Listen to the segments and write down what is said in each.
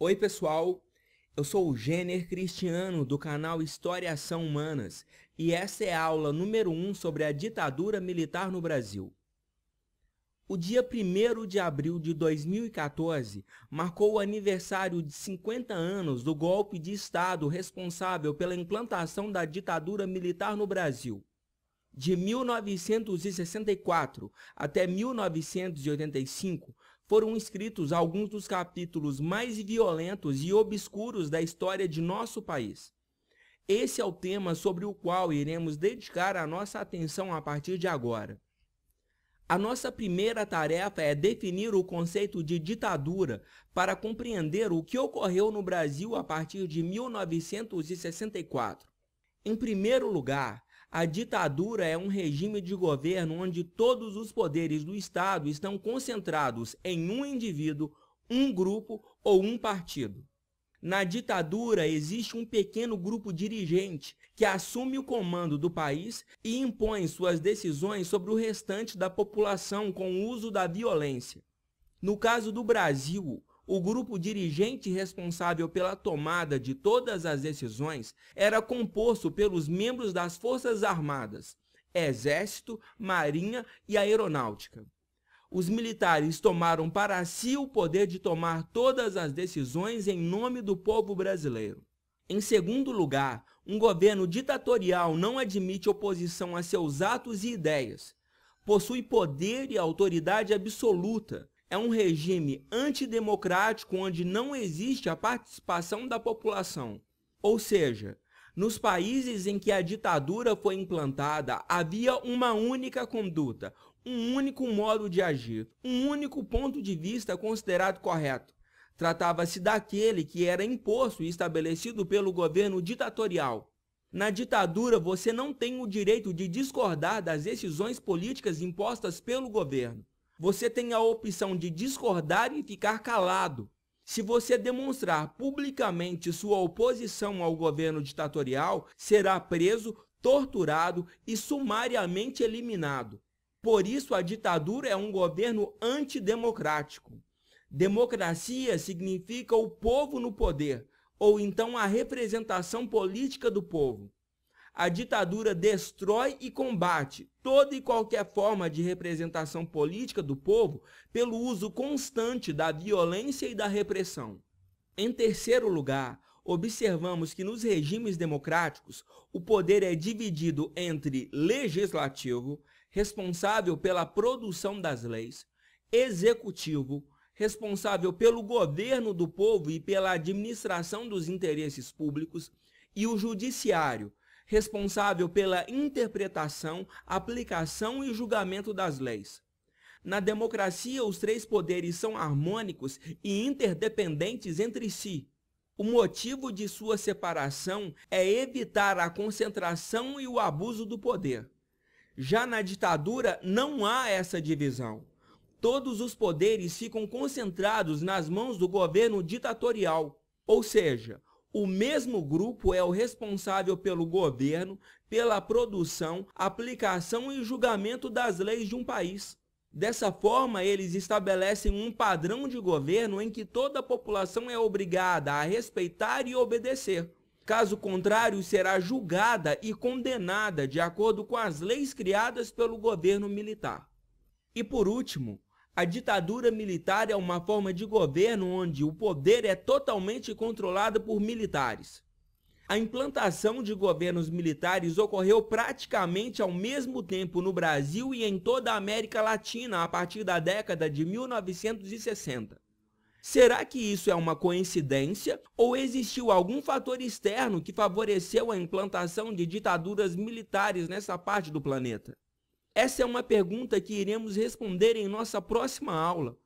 Oi pessoal, eu sou o Gêner Cristiano do canal História Ação Humanas e essa é a aula número 1 sobre a ditadura militar no Brasil. O dia 1 de abril de 2014 marcou o aniversário de 50 anos do golpe de Estado responsável pela implantação da ditadura militar no Brasil. De 1964 até 1985, foram escritos alguns dos capítulos mais violentos e obscuros da história de nosso país. Esse é o tema sobre o qual iremos dedicar a nossa atenção a partir de agora. A nossa primeira tarefa é definir o conceito de ditadura para compreender o que ocorreu no Brasil a partir de 1964. Em primeiro lugar, a ditadura é um regime de governo onde todos os poderes do Estado estão concentrados em um indivíduo, um grupo ou um partido. Na ditadura existe um pequeno grupo dirigente que assume o comando do país e impõe suas decisões sobre o restante da população com o uso da violência. No caso do Brasil, o grupo dirigente responsável pela tomada de todas as decisões era composto pelos membros das Forças Armadas, Exército, Marinha e Aeronáutica. Os militares tomaram para si o poder de tomar todas as decisões em nome do povo brasileiro. Em segundo lugar, um governo ditatorial não admite oposição a seus atos e ideias. Possui poder e autoridade absoluta, é um regime antidemocrático onde não existe a participação da população. Ou seja, nos países em que a ditadura foi implantada, havia uma única conduta, um único modo de agir, um único ponto de vista considerado correto. Tratava-se daquele que era imposto e estabelecido pelo governo ditatorial. Na ditadura, você não tem o direito de discordar das decisões políticas impostas pelo governo. Você tem a opção de discordar e ficar calado. Se você demonstrar publicamente sua oposição ao governo ditatorial, será preso, torturado e sumariamente eliminado. Por isso, a ditadura é um governo antidemocrático. Democracia significa o povo no poder, ou então a representação política do povo a ditadura destrói e combate toda e qualquer forma de representação política do povo pelo uso constante da violência e da repressão. Em terceiro lugar, observamos que nos regimes democráticos o poder é dividido entre legislativo, responsável pela produção das leis, executivo, responsável pelo governo do povo e pela administração dos interesses públicos, e o judiciário, responsável pela interpretação, aplicação e julgamento das leis. Na democracia, os três poderes são harmônicos e interdependentes entre si. O motivo de sua separação é evitar a concentração e o abuso do poder. Já na ditadura, não há essa divisão. Todos os poderes ficam concentrados nas mãos do governo ditatorial, ou seja, o mesmo grupo é o responsável pelo governo, pela produção, aplicação e julgamento das leis de um país. Dessa forma, eles estabelecem um padrão de governo em que toda a população é obrigada a respeitar e obedecer. Caso contrário, será julgada e condenada de acordo com as leis criadas pelo governo militar. E por último, a ditadura militar é uma forma de governo onde o poder é totalmente controlado por militares. A implantação de governos militares ocorreu praticamente ao mesmo tempo no Brasil e em toda a América Latina a partir da década de 1960. Será que isso é uma coincidência ou existiu algum fator externo que favoreceu a implantação de ditaduras militares nessa parte do planeta? Essa é uma pergunta que iremos responder em nossa próxima aula,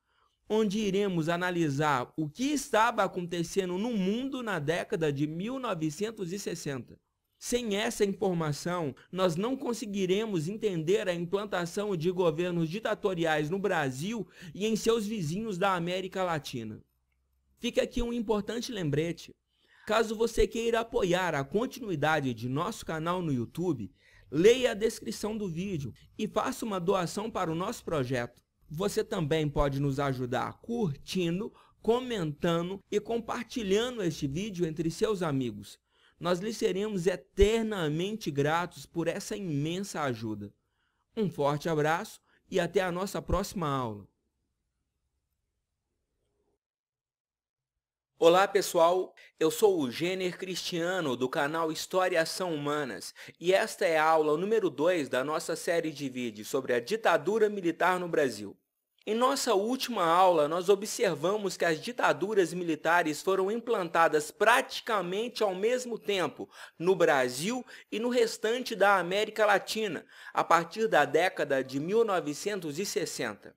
onde iremos analisar o que estava acontecendo no mundo na década de 1960. Sem essa informação, nós não conseguiremos entender a implantação de governos ditatoriais no Brasil e em seus vizinhos da América Latina. Fica aqui um importante lembrete. Caso você queira apoiar a continuidade de nosso canal no YouTube, leia a descrição do vídeo e faça uma doação para o nosso projeto. Você também pode nos ajudar curtindo, comentando e compartilhando este vídeo entre seus amigos. Nós lhe seremos eternamente gratos por essa imensa ajuda. Um forte abraço e até a nossa próxima aula. Olá pessoal, eu sou o Gêner Cristiano do canal História Ação Humanas e esta é a aula número 2 da nossa série de vídeos sobre a ditadura militar no Brasil. Em nossa última aula, nós observamos que as ditaduras militares foram implantadas praticamente ao mesmo tempo no Brasil e no restante da América Latina, a partir da década de 1960.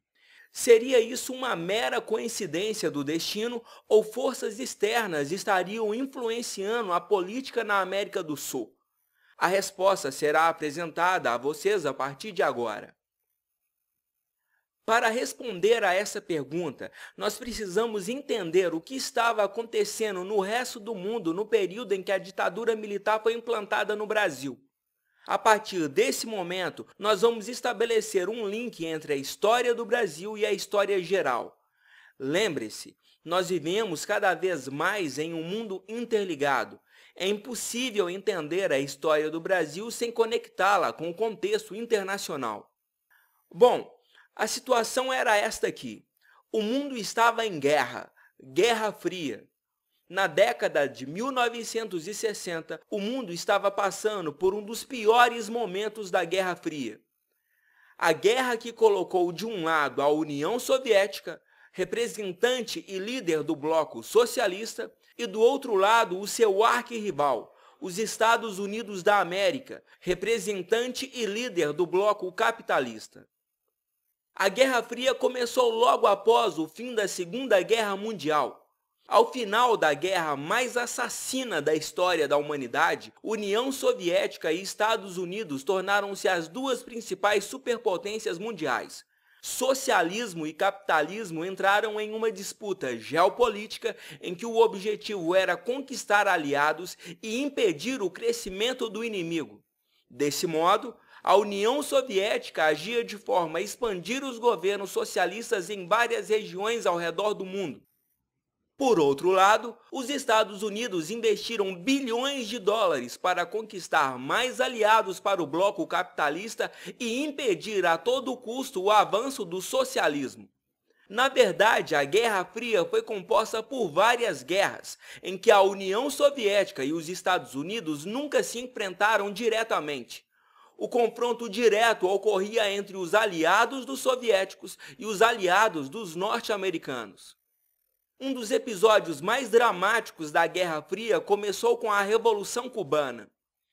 Seria isso uma mera coincidência do destino ou forças externas estariam influenciando a política na América do Sul? A resposta será apresentada a vocês a partir de agora. Para responder a essa pergunta, nós precisamos entender o que estava acontecendo no resto do mundo no período em que a ditadura militar foi implantada no Brasil. A partir desse momento, nós vamos estabelecer um link entre a história do Brasil e a história geral. Lembre-se, nós vivemos cada vez mais em um mundo interligado. É impossível entender a história do Brasil sem conectá-la com o contexto internacional. Bom, a situação era esta aqui. O mundo estava em guerra, Guerra Fria. Na década de 1960, o mundo estava passando por um dos piores momentos da Guerra Fria. A guerra que colocou de um lado a União Soviética, representante e líder do bloco socialista, e do outro lado o seu arquirrival, os Estados Unidos da América, representante e líder do bloco capitalista. A Guerra Fria começou logo após o fim da Segunda Guerra Mundial ao final da guerra mais assassina da história da humanidade, União Soviética e Estados Unidos tornaram-se as duas principais superpotências mundiais. Socialismo e capitalismo entraram em uma disputa geopolítica em que o objetivo era conquistar aliados e impedir o crescimento do inimigo. Desse modo, a União Soviética agia de forma a expandir os governos socialistas em várias regiões ao redor do mundo. Por outro lado, os Estados Unidos investiram bilhões de dólares para conquistar mais aliados para o bloco capitalista e impedir a todo custo o avanço do socialismo. Na verdade, a Guerra Fria foi composta por várias guerras, em que a União Soviética e os Estados Unidos nunca se enfrentaram diretamente. O confronto direto ocorria entre os aliados dos soviéticos e os aliados dos norte-americanos. Um dos episódios mais dramáticos da Guerra Fria começou com a Revolução Cubana.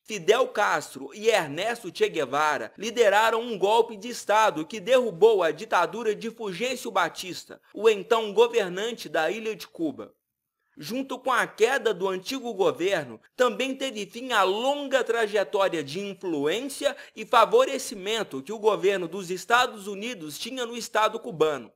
Fidel Castro e Ernesto Che Guevara lideraram um golpe de Estado que derrubou a ditadura de Fulgêncio Batista, o então governante da ilha de Cuba. Junto com a queda do antigo governo, também teve fim a longa trajetória de influência e favorecimento que o governo dos Estados Unidos tinha no Estado cubano.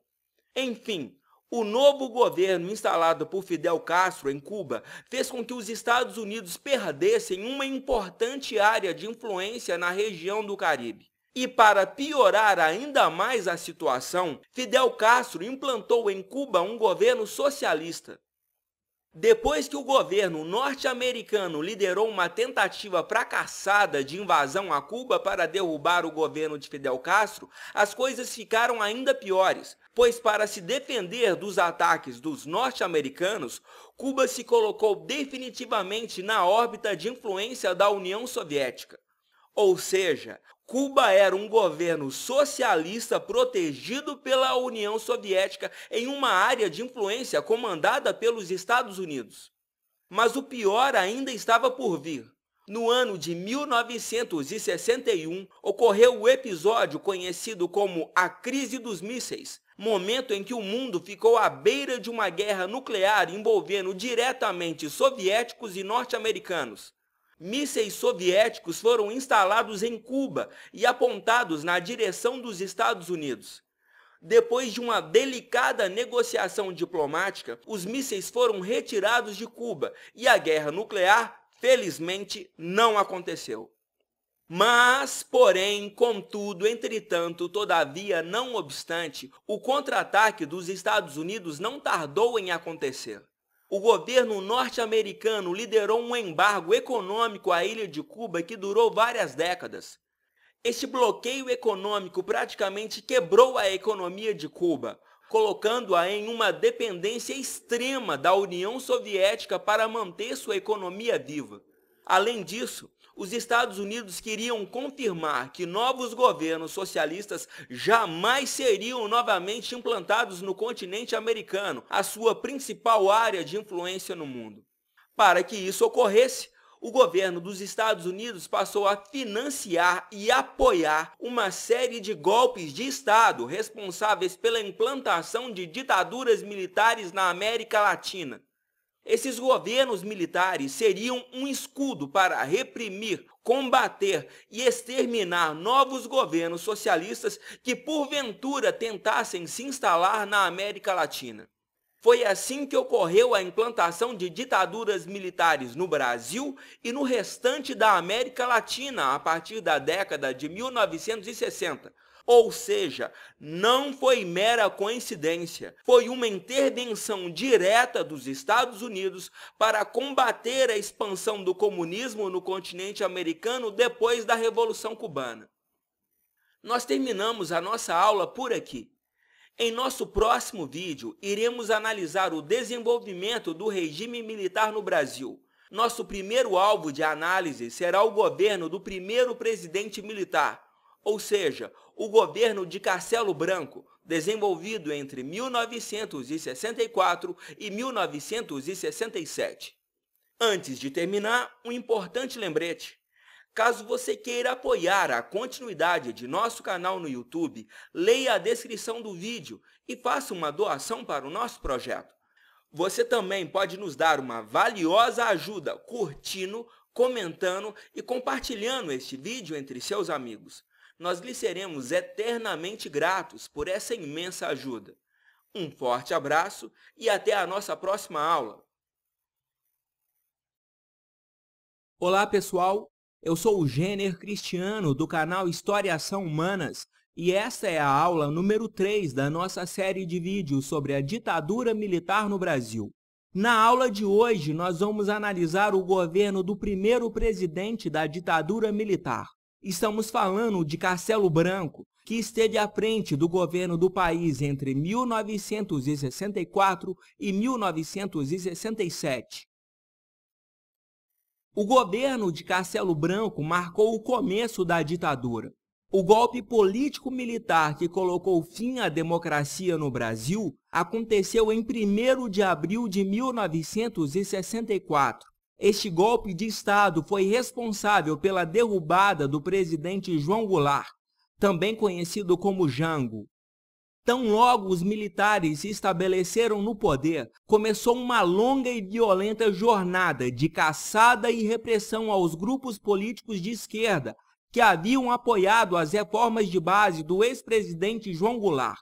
Enfim, o novo governo instalado por Fidel Castro em Cuba fez com que os Estados Unidos perdessem uma importante área de influência na região do Caribe. E para piorar ainda mais a situação, Fidel Castro implantou em Cuba um governo socialista. Depois que o governo norte-americano liderou uma tentativa fracassada de invasão a Cuba para derrubar o governo de Fidel Castro, as coisas ficaram ainda piores, pois para se defender dos ataques dos norte-americanos, Cuba se colocou definitivamente na órbita de influência da União Soviética. Ou seja, Cuba era um governo socialista protegido pela União Soviética em uma área de influência comandada pelos Estados Unidos. Mas o pior ainda estava por vir. No ano de 1961, ocorreu o episódio conhecido como a Crise dos Mísseis, momento em que o mundo ficou à beira de uma guerra nuclear envolvendo diretamente soviéticos e norte-americanos. Mísseis soviéticos foram instalados em Cuba e apontados na direção dos Estados Unidos. Depois de uma delicada negociação diplomática, os mísseis foram retirados de Cuba e a guerra nuclear, felizmente, não aconteceu. Mas, porém, contudo, entretanto, todavia, não obstante, o contra-ataque dos Estados Unidos não tardou em acontecer o governo norte-americano liderou um embargo econômico à ilha de Cuba que durou várias décadas. Este bloqueio econômico praticamente quebrou a economia de Cuba, colocando-a em uma dependência extrema da União Soviética para manter sua economia viva. Além disso, os Estados Unidos queriam confirmar que novos governos socialistas jamais seriam novamente implantados no continente americano, a sua principal área de influência no mundo. Para que isso ocorresse, o governo dos Estados Unidos passou a financiar e apoiar uma série de golpes de Estado responsáveis pela implantação de ditaduras militares na América Latina. Esses governos militares seriam um escudo para reprimir, combater e exterminar novos governos socialistas que porventura tentassem se instalar na América Latina. Foi assim que ocorreu a implantação de ditaduras militares no Brasil e no restante da América Latina a partir da década de 1960, ou seja, não foi mera coincidência, foi uma intervenção direta dos Estados Unidos para combater a expansão do comunismo no continente americano depois da Revolução Cubana. Nós terminamos a nossa aula por aqui. Em nosso próximo vídeo, iremos analisar o desenvolvimento do regime militar no Brasil. Nosso primeiro alvo de análise será o governo do primeiro presidente militar, ou seja, o governo de Carcelo Branco, desenvolvido entre 1964 e 1967. Antes de terminar, um importante lembrete. Caso você queira apoiar a continuidade de nosso canal no YouTube, leia a descrição do vídeo e faça uma doação para o nosso projeto. Você também pode nos dar uma valiosa ajuda curtindo, comentando e compartilhando este vídeo entre seus amigos nós lhe seremos eternamente gratos por essa imensa ajuda. Um forte abraço e até a nossa próxima aula. Olá, pessoal. Eu sou o Gêner Cristiano do canal História Ação Humanas e esta é a aula número 3 da nossa série de vídeos sobre a ditadura militar no Brasil. Na aula de hoje, nós vamos analisar o governo do primeiro presidente da ditadura militar, Estamos falando de Castelo Branco, que esteve à frente do governo do país entre 1964 e 1967. O governo de Castelo Branco marcou o começo da ditadura. O golpe político-militar que colocou fim à democracia no Brasil aconteceu em 1 de abril de 1964 este golpe de Estado foi responsável pela derrubada do presidente João Goulart, também conhecido como Jango. Tão logo os militares se estabeleceram no poder, começou uma longa e violenta jornada de caçada e repressão aos grupos políticos de esquerda que haviam apoiado as reformas de base do ex-presidente João Goulart.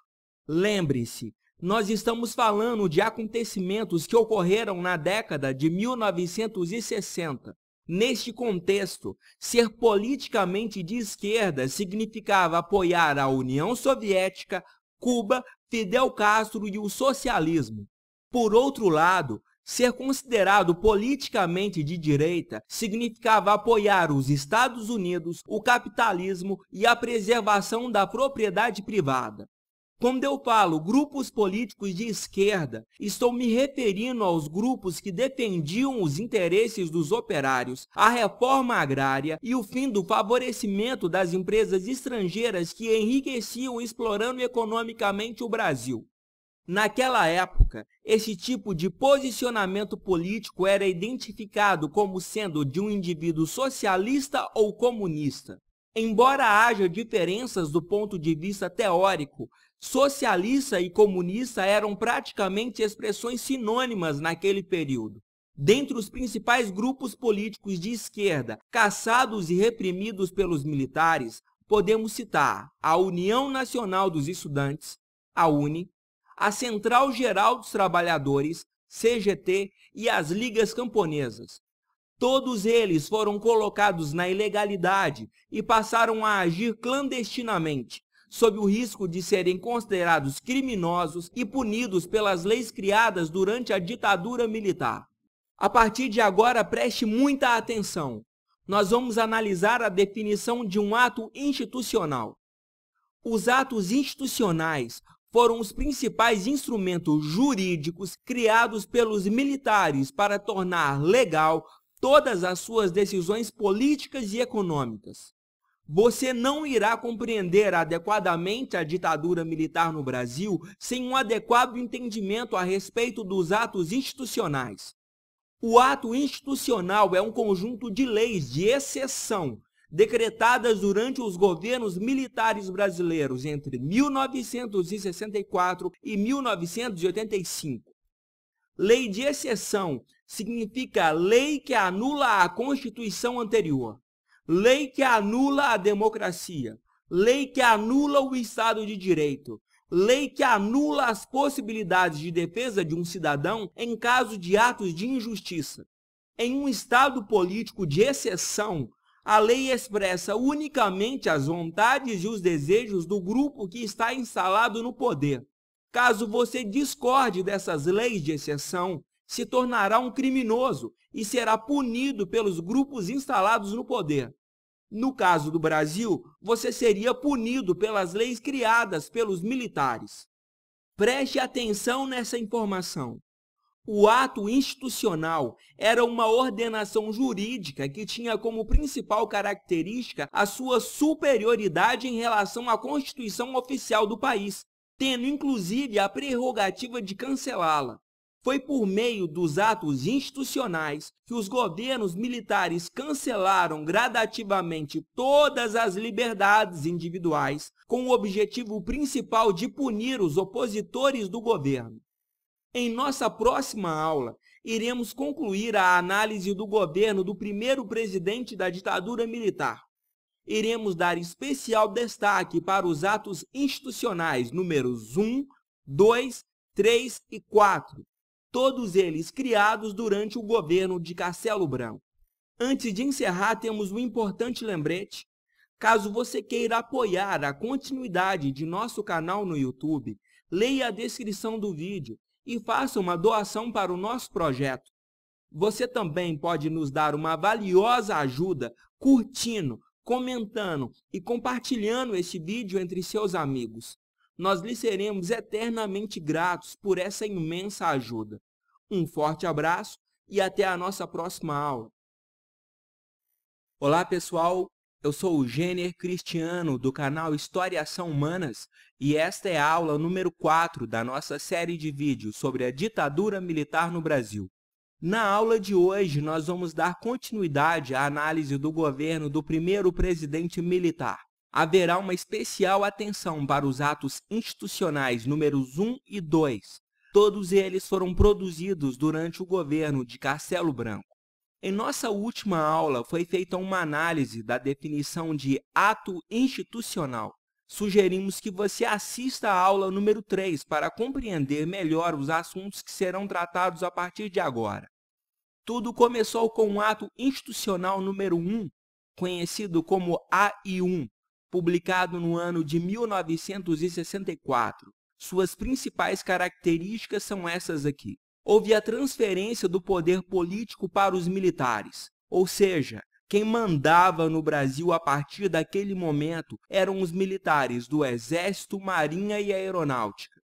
Lembre-se, nós estamos falando de acontecimentos que ocorreram na década de 1960. Neste contexto, ser politicamente de esquerda significava apoiar a União Soviética, Cuba, Fidel Castro e o socialismo. Por outro lado, ser considerado politicamente de direita significava apoiar os Estados Unidos, o capitalismo e a preservação da propriedade privada. Quando eu falo grupos políticos de esquerda, estou me referindo aos grupos que defendiam os interesses dos operários, a reforma agrária e o fim do favorecimento das empresas estrangeiras que enriqueciam explorando economicamente o Brasil. Naquela época, esse tipo de posicionamento político era identificado como sendo de um indivíduo socialista ou comunista. Embora haja diferenças do ponto de vista teórico, Socialista e comunista eram praticamente expressões sinônimas naquele período. Dentre os principais grupos políticos de esquerda, caçados e reprimidos pelos militares, podemos citar a União Nacional dos Estudantes, a UNE, a Central Geral dos Trabalhadores, CGT, e as Ligas Camponesas. Todos eles foram colocados na ilegalidade e passaram a agir clandestinamente, sob o risco de serem considerados criminosos e punidos pelas leis criadas durante a ditadura militar. A partir de agora, preste muita atenção. Nós vamos analisar a definição de um ato institucional. Os atos institucionais foram os principais instrumentos jurídicos criados pelos militares para tornar legal todas as suas decisões políticas e econômicas. Você não irá compreender adequadamente a ditadura militar no Brasil sem um adequado entendimento a respeito dos atos institucionais. O ato institucional é um conjunto de leis de exceção decretadas durante os governos militares brasileiros entre 1964 e 1985. Lei de exceção significa lei que anula a Constituição anterior. Lei que anula a democracia. Lei que anula o Estado de Direito. Lei que anula as possibilidades de defesa de um cidadão em caso de atos de injustiça. Em um Estado político de exceção, a lei expressa unicamente as vontades e os desejos do grupo que está instalado no poder. Caso você discorde dessas leis de exceção se tornará um criminoso e será punido pelos grupos instalados no poder. No caso do Brasil, você seria punido pelas leis criadas pelos militares. Preste atenção nessa informação. O ato institucional era uma ordenação jurídica que tinha como principal característica a sua superioridade em relação à Constituição oficial do país, tendo inclusive a prerrogativa de cancelá-la. Foi por meio dos atos institucionais que os governos militares cancelaram gradativamente todas as liberdades individuais, com o objetivo principal de punir os opositores do governo. Em nossa próxima aula, iremos concluir a análise do governo do primeiro presidente da ditadura militar. Iremos dar especial destaque para os atos institucionais números 1, 2, 3 e 4, todos eles criados durante o governo de Castelo Branco. Antes de encerrar, temos um importante lembrete. Caso você queira apoiar a continuidade de nosso canal no YouTube, leia a descrição do vídeo e faça uma doação para o nosso projeto. Você também pode nos dar uma valiosa ajuda curtindo, comentando e compartilhando este vídeo entre seus amigos. Nós lhe seremos eternamente gratos por essa imensa ajuda. Um forte abraço e até a nossa próxima aula. Olá, pessoal. Eu sou o Gêner Cristiano, do canal História São Humanas, e esta é a aula número 4 da nossa série de vídeos sobre a ditadura militar no Brasil. Na aula de hoje, nós vamos dar continuidade à análise do governo do primeiro presidente militar, haverá uma especial atenção para os atos institucionais números 1 e 2. Todos eles foram produzidos durante o governo de Castelo Branco. Em nossa última aula, foi feita uma análise da definição de ato institucional. Sugerimos que você assista à aula número 3 para compreender melhor os assuntos que serão tratados a partir de agora. Tudo começou com o ato institucional número 1, conhecido como AI1, publicado no ano de 1964. Suas principais características são essas aqui. Houve a transferência do poder político para os militares, ou seja, quem mandava no Brasil a partir daquele momento eram os militares do Exército, Marinha e Aeronáutica.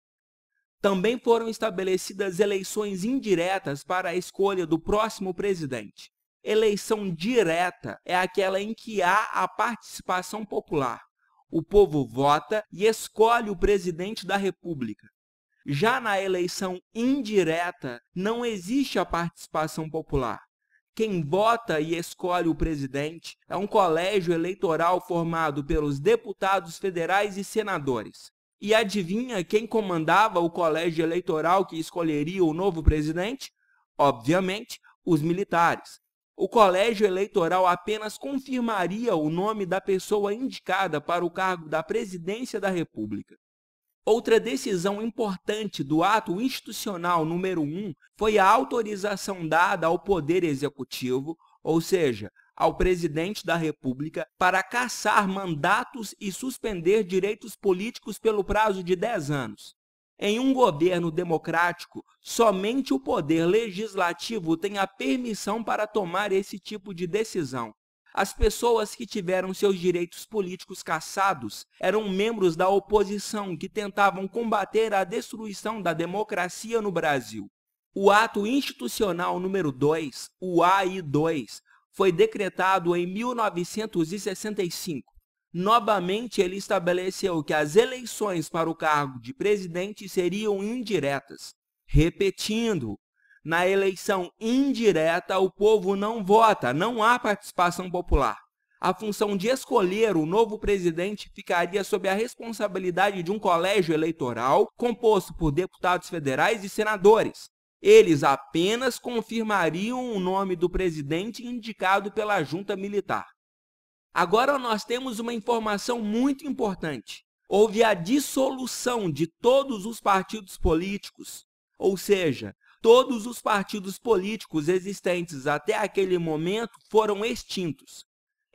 Também foram estabelecidas eleições indiretas para a escolha do próximo presidente. Eleição direta é aquela em que há a participação popular. O povo vota e escolhe o presidente da República. Já na eleição indireta, não existe a participação popular. Quem vota e escolhe o presidente é um colégio eleitoral formado pelos deputados federais e senadores. E adivinha quem comandava o colégio eleitoral que escolheria o novo presidente? Obviamente, os militares. O colégio eleitoral apenas confirmaria o nome da pessoa indicada para o cargo da presidência da República. Outra decisão importante do ato institucional número 1 foi a autorização dada ao Poder Executivo, ou seja, ao presidente da República, para cassar mandatos e suspender direitos políticos pelo prazo de 10 anos. Em um governo democrático, somente o poder legislativo tem a permissão para tomar esse tipo de decisão. As pessoas que tiveram seus direitos políticos cassados eram membros da oposição que tentavam combater a destruição da democracia no Brasil. O ato institucional número 2, o AI2, foi decretado em 1965 novamente ele estabeleceu que as eleições para o cargo de presidente seriam indiretas. Repetindo, na eleição indireta o povo não vota, não há participação popular. A função de escolher o novo presidente ficaria sob a responsabilidade de um colégio eleitoral composto por deputados federais e senadores. Eles apenas confirmariam o nome do presidente indicado pela junta militar. Agora nós temos uma informação muito importante. Houve a dissolução de todos os partidos políticos, ou seja, todos os partidos políticos existentes até aquele momento foram extintos.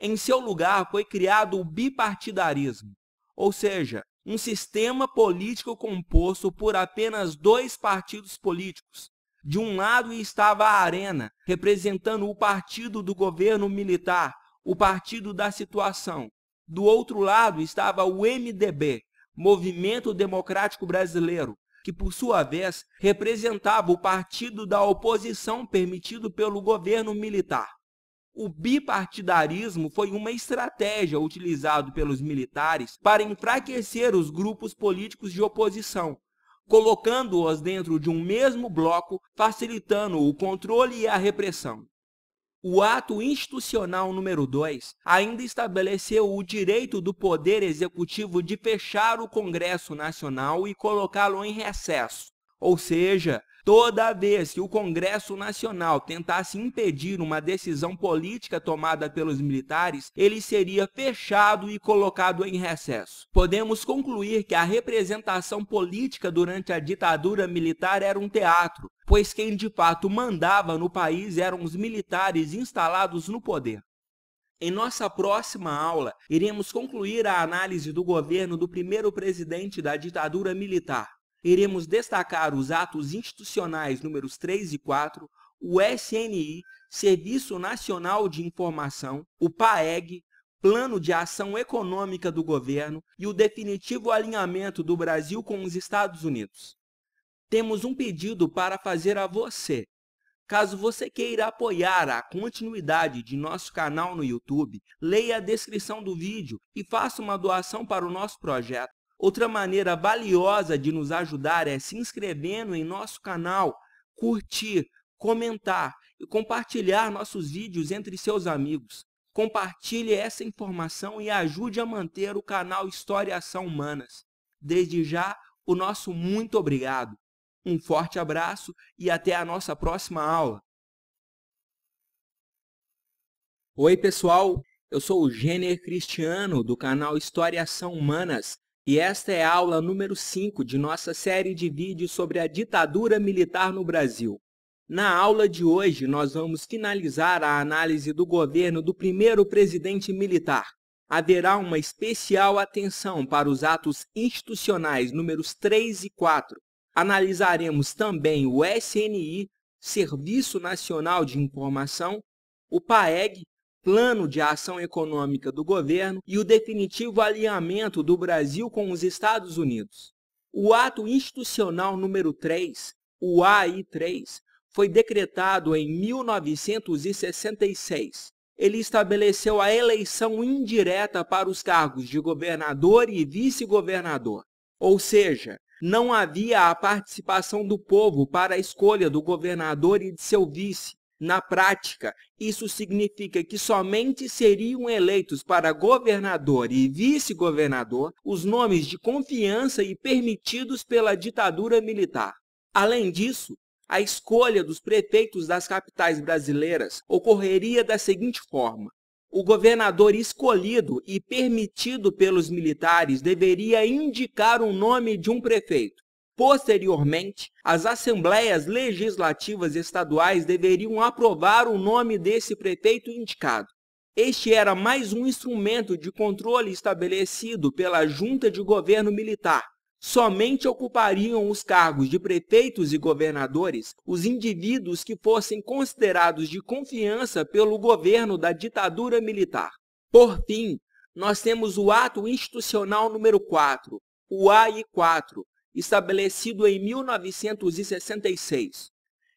Em seu lugar foi criado o bipartidarismo, ou seja, um sistema político composto por apenas dois partidos políticos. De um lado estava a Arena, representando o partido do governo militar, o partido da situação. Do outro lado estava o MDB, Movimento Democrático Brasileiro, que por sua vez representava o partido da oposição permitido pelo governo militar. O bipartidarismo foi uma estratégia utilizada pelos militares para enfraquecer os grupos políticos de oposição, colocando-os dentro de um mesmo bloco, facilitando o controle e a repressão. O ato institucional número 2 ainda estabeleceu o direito do Poder Executivo de fechar o Congresso Nacional e colocá-lo em recesso, ou seja, Toda vez que o Congresso Nacional tentasse impedir uma decisão política tomada pelos militares, ele seria fechado e colocado em recesso. Podemos concluir que a representação política durante a ditadura militar era um teatro, pois quem de fato mandava no país eram os militares instalados no poder. Em nossa próxima aula, iremos concluir a análise do governo do primeiro presidente da ditadura militar, iremos destacar os atos institucionais números 3 e 4, o SNI, Serviço Nacional de Informação, o PAEG, Plano de Ação Econômica do Governo e o definitivo alinhamento do Brasil com os Estados Unidos. Temos um pedido para fazer a você. Caso você queira apoiar a continuidade de nosso canal no YouTube, leia a descrição do vídeo e faça uma doação para o nosso projeto. Outra maneira valiosa de nos ajudar é se inscrevendo em nosso canal, curtir, comentar e compartilhar nossos vídeos entre seus amigos. Compartilhe essa informação e ajude a manter o canal História e Ação Humanas. Desde já, o nosso muito obrigado. Um forte abraço e até a nossa próxima aula. Oi, pessoal! Eu sou o Gênero Cristiano, do canal História e Ação Humanas. E esta é a aula número 5 de nossa série de vídeos sobre a ditadura militar no Brasil. Na aula de hoje, nós vamos finalizar a análise do governo do primeiro presidente militar. Haverá uma especial atenção para os atos institucionais números 3 e 4. Analisaremos também o SNI, Serviço Nacional de Informação, o PAEG, plano de ação econômica do governo e o definitivo alinhamento do Brasil com os Estados Unidos. O ato institucional número 3, o AI3, foi decretado em 1966. Ele estabeleceu a eleição indireta para os cargos de governador e vice-governador, ou seja, não havia a participação do povo para a escolha do governador e de seu vice, na prática, isso significa que somente seriam eleitos para governador e vice-governador os nomes de confiança e permitidos pela ditadura militar. Além disso, a escolha dos prefeitos das capitais brasileiras ocorreria da seguinte forma. O governador escolhido e permitido pelos militares deveria indicar o nome de um prefeito. Posteriormente, as assembleias legislativas estaduais deveriam aprovar o nome desse prefeito indicado. Este era mais um instrumento de controle estabelecido pela junta de governo militar. Somente ocupariam os cargos de prefeitos e governadores os indivíduos que fossem considerados de confiança pelo governo da ditadura militar. Por fim, nós temos o ato institucional número 4, o AI4, estabelecido em 1966.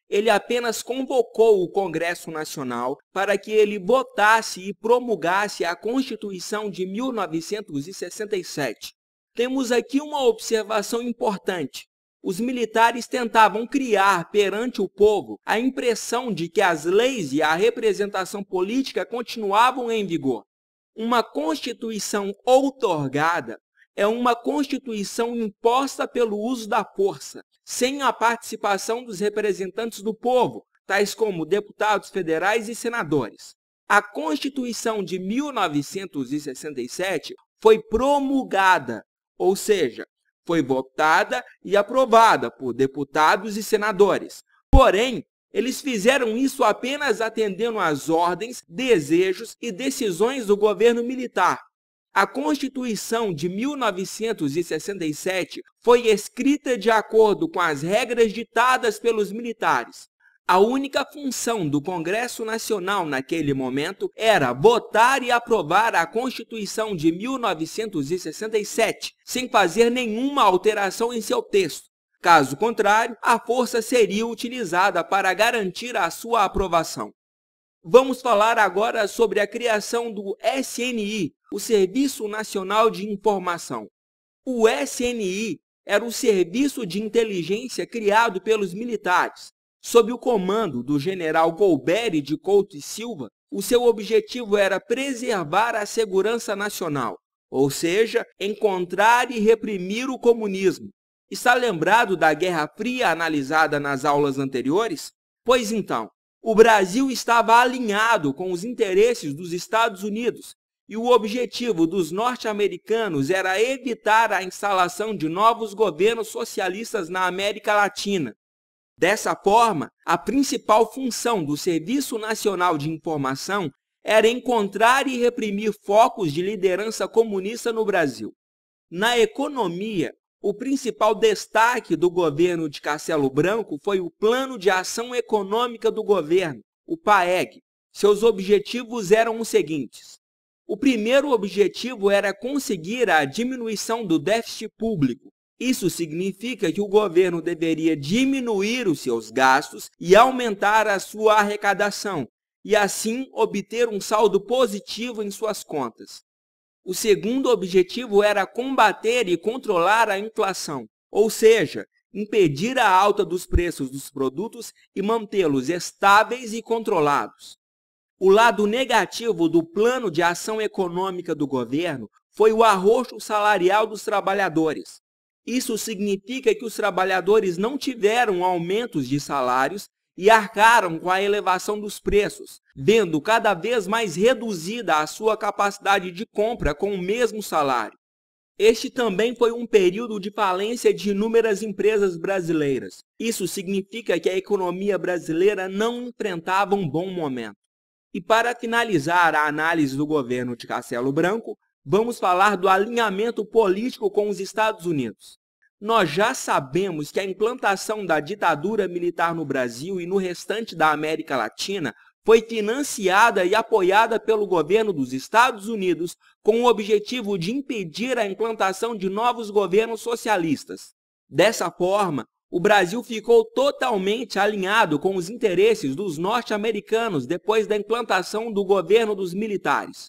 Ele apenas convocou o Congresso Nacional para que ele votasse e promulgasse a Constituição de 1967. Temos aqui uma observação importante. Os militares tentavam criar perante o povo a impressão de que as leis e a representação política continuavam em vigor. Uma Constituição outorgada é uma constituição imposta pelo uso da força, sem a participação dos representantes do povo, tais como deputados federais e senadores. A Constituição de 1967 foi promulgada, ou seja, foi votada e aprovada por deputados e senadores. Porém, eles fizeram isso apenas atendendo às ordens, desejos e decisões do governo militar, a Constituição de 1967 foi escrita de acordo com as regras ditadas pelos militares. A única função do Congresso Nacional naquele momento era votar e aprovar a Constituição de 1967, sem fazer nenhuma alteração em seu texto. Caso contrário, a força seria utilizada para garantir a sua aprovação. Vamos falar agora sobre a criação do SNI, o Serviço Nacional de Informação. O SNI era um serviço de inteligência criado pelos militares. Sob o comando do general Golbery de Couto e Silva, o seu objetivo era preservar a segurança nacional, ou seja, encontrar e reprimir o comunismo. Está lembrado da Guerra Fria analisada nas aulas anteriores? Pois então, o Brasil estava alinhado com os interesses dos Estados Unidos e o objetivo dos norte-americanos era evitar a instalação de novos governos socialistas na América Latina. Dessa forma, a principal função do Serviço Nacional de Informação era encontrar e reprimir focos de liderança comunista no Brasil. Na economia, o principal destaque do governo de Castelo Branco foi o Plano de Ação Econômica do Governo, o PAEG. Seus objetivos eram os seguintes: o primeiro objetivo era conseguir a diminuição do déficit público. Isso significa que o governo deveria diminuir os seus gastos e aumentar a sua arrecadação, e assim obter um saldo positivo em suas contas. O segundo objetivo era combater e controlar a inflação, ou seja, impedir a alta dos preços dos produtos e mantê-los estáveis e controlados. O lado negativo do plano de ação econômica do governo foi o arroxo salarial dos trabalhadores. Isso significa que os trabalhadores não tiveram aumentos de salários e arcaram com a elevação dos preços, vendo cada vez mais reduzida a sua capacidade de compra com o mesmo salário. Este também foi um período de falência de inúmeras empresas brasileiras. Isso significa que a economia brasileira não enfrentava um bom momento. E para finalizar a análise do governo de Castelo Branco, vamos falar do alinhamento político com os Estados Unidos. Nós já sabemos que a implantação da ditadura militar no Brasil e no restante da América Latina foi financiada e apoiada pelo governo dos Estados Unidos com o objetivo de impedir a implantação de novos governos socialistas. Dessa forma, o Brasil ficou totalmente alinhado com os interesses dos norte-americanos depois da implantação do governo dos militares.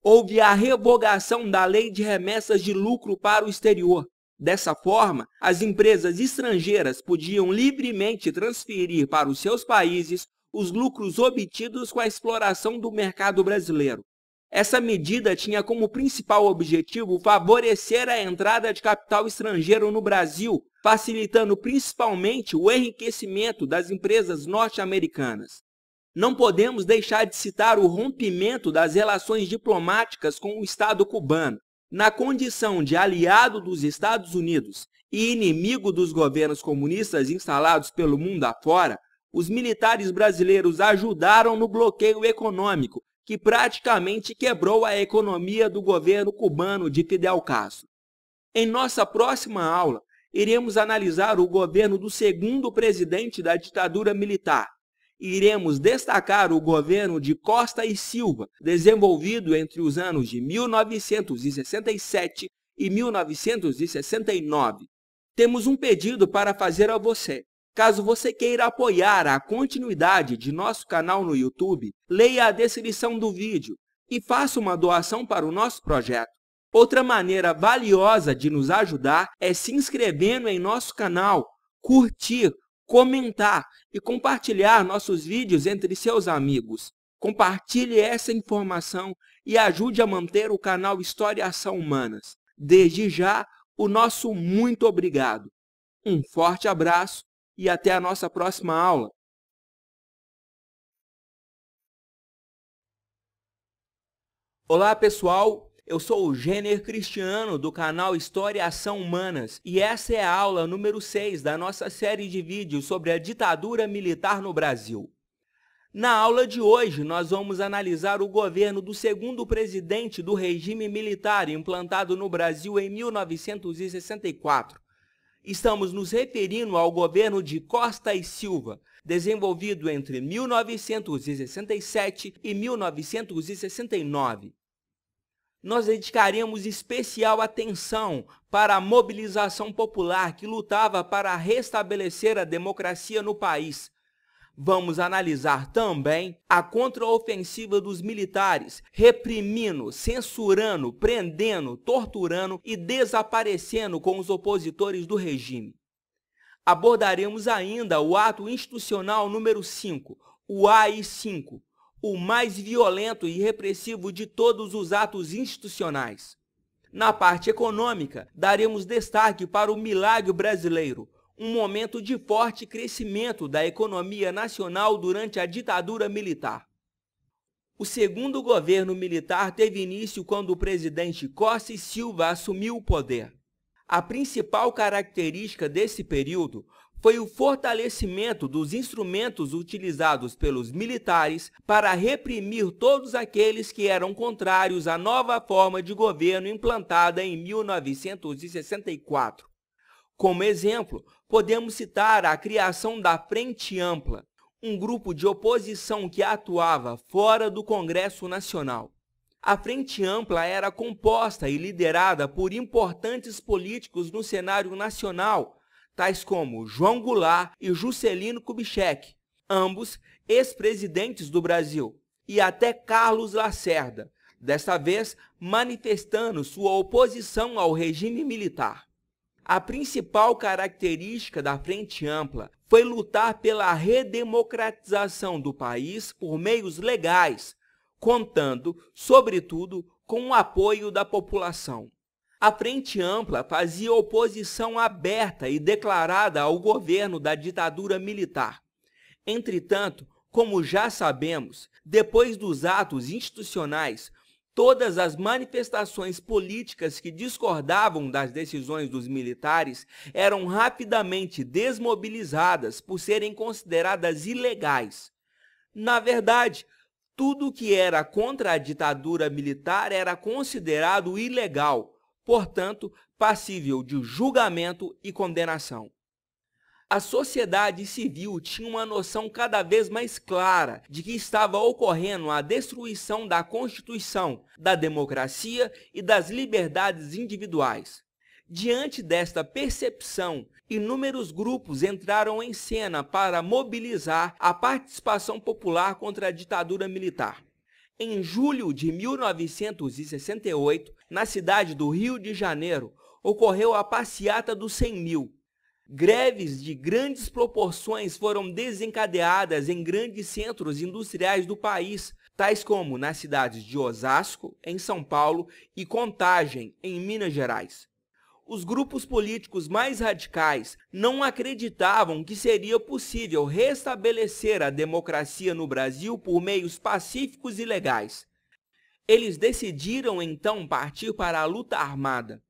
Houve a revogação da lei de remessas de lucro para o exterior. Dessa forma, as empresas estrangeiras podiam livremente transferir para os seus países os lucros obtidos com a exploração do mercado brasileiro. Essa medida tinha como principal objetivo favorecer a entrada de capital estrangeiro no Brasil facilitando principalmente o enriquecimento das empresas norte-americanas. Não podemos deixar de citar o rompimento das relações diplomáticas com o Estado cubano, na condição de aliado dos Estados Unidos e inimigo dos governos comunistas instalados pelo mundo afora, os militares brasileiros ajudaram no bloqueio econômico, que praticamente quebrou a economia do governo cubano de Fidel Castro. Em nossa próxima aula, iremos analisar o governo do segundo presidente da ditadura militar. Iremos destacar o governo de Costa e Silva, desenvolvido entre os anos de 1967 e 1969. Temos um pedido para fazer a você. Caso você queira apoiar a continuidade de nosso canal no YouTube, leia a descrição do vídeo e faça uma doação para o nosso projeto. Outra maneira valiosa de nos ajudar é se inscrevendo em nosso canal, curtir, comentar e compartilhar nossos vídeos entre seus amigos. Compartilhe essa informação e ajude a manter o canal História Ação Humanas. Desde já, o nosso muito obrigado. Um forte abraço e até a nossa próxima aula. Olá, pessoal! Eu sou o Gêner Cristiano, do canal História e Ação Humanas, e essa é a aula número 6 da nossa série de vídeos sobre a ditadura militar no Brasil. Na aula de hoje, nós vamos analisar o governo do segundo presidente do regime militar implantado no Brasil em 1964. Estamos nos referindo ao governo de Costa e Silva, desenvolvido entre 1967 e 1969 nós dedicaremos especial atenção para a mobilização popular que lutava para restabelecer a democracia no país. Vamos analisar também a contraofensiva dos militares, reprimindo, censurando, prendendo, torturando e desaparecendo com os opositores do regime. Abordaremos ainda o ato institucional número 5, o AI-5, o mais violento e repressivo de todos os atos institucionais. Na parte econômica, daremos destaque para o milagre brasileiro, um momento de forte crescimento da economia nacional durante a ditadura militar. O segundo governo militar teve início quando o presidente Costa e Silva assumiu o poder. A principal característica desse período foi o fortalecimento dos instrumentos utilizados pelos militares para reprimir todos aqueles que eram contrários à nova forma de governo implantada em 1964. Como exemplo, podemos citar a criação da Frente Ampla, um grupo de oposição que atuava fora do Congresso Nacional. A Frente Ampla era composta e liderada por importantes políticos no cenário nacional, tais como João Goulart e Juscelino Kubitschek, ambos ex-presidentes do Brasil, e até Carlos Lacerda, desta vez manifestando sua oposição ao regime militar. A principal característica da Frente Ampla foi lutar pela redemocratização do país por meios legais, contando, sobretudo, com o apoio da população. A Frente Ampla fazia oposição aberta e declarada ao governo da ditadura militar. Entretanto, como já sabemos, depois dos atos institucionais, todas as manifestações políticas que discordavam das decisões dos militares eram rapidamente desmobilizadas por serem consideradas ilegais. Na verdade, tudo que era contra a ditadura militar era considerado ilegal portanto, passível de julgamento e condenação. A sociedade civil tinha uma noção cada vez mais clara de que estava ocorrendo a destruição da Constituição, da democracia e das liberdades individuais. Diante desta percepção, inúmeros grupos entraram em cena para mobilizar a participação popular contra a ditadura militar. Em julho de 1968, na cidade do Rio de Janeiro, ocorreu a passeata dos 100 mil. Greves de grandes proporções foram desencadeadas em grandes centros industriais do país, tais como nas cidades de Osasco, em São Paulo, e Contagem, em Minas Gerais. Os grupos políticos mais radicais não acreditavam que seria possível restabelecer a democracia no Brasil por meios pacíficos e legais eles decidiram então partir para a luta armada.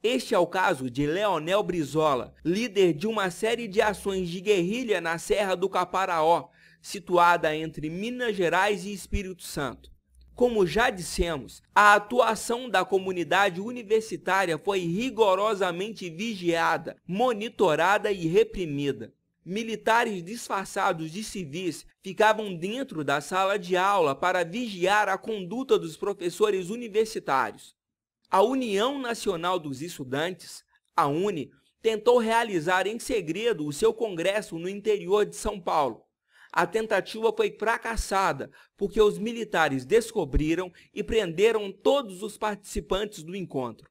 Este é o caso de Leonel Brizola, líder de uma série de ações de guerrilha na Serra do Caparaó, situada entre Minas Gerais e Espírito Santo. Como já dissemos, a atuação da comunidade universitária foi rigorosamente vigiada, monitorada e reprimida. Militares disfarçados de civis ficavam dentro da sala de aula para vigiar a conduta dos professores universitários. A União Nacional dos Estudantes, a UNE, tentou realizar em segredo o seu congresso no interior de São Paulo. A tentativa foi fracassada porque os militares descobriram e prenderam todos os participantes do encontro.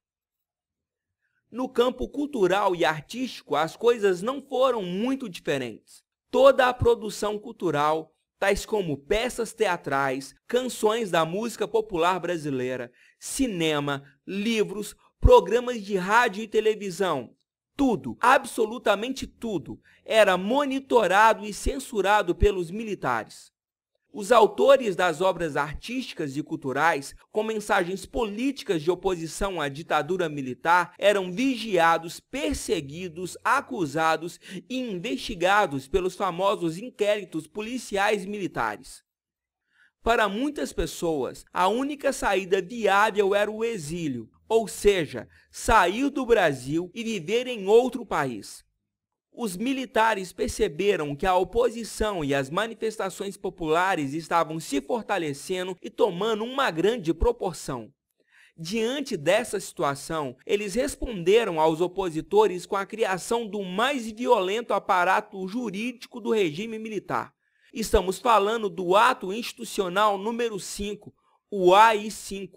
No campo cultural e artístico, as coisas não foram muito diferentes. Toda a produção cultural, tais como peças teatrais, canções da música popular brasileira, cinema, livros, programas de rádio e televisão, tudo, absolutamente tudo, era monitorado e censurado pelos militares. Os autores das obras artísticas e culturais, com mensagens políticas de oposição à ditadura militar, eram vigiados, perseguidos, acusados e investigados pelos famosos inquéritos policiais militares. Para muitas pessoas, a única saída viável era o exílio, ou seja, sair do Brasil e viver em outro país. Os militares perceberam que a oposição e as manifestações populares estavam se fortalecendo e tomando uma grande proporção. Diante dessa situação, eles responderam aos opositores com a criação do mais violento aparato jurídico do regime militar. Estamos falando do ato institucional número 5, o AI-5,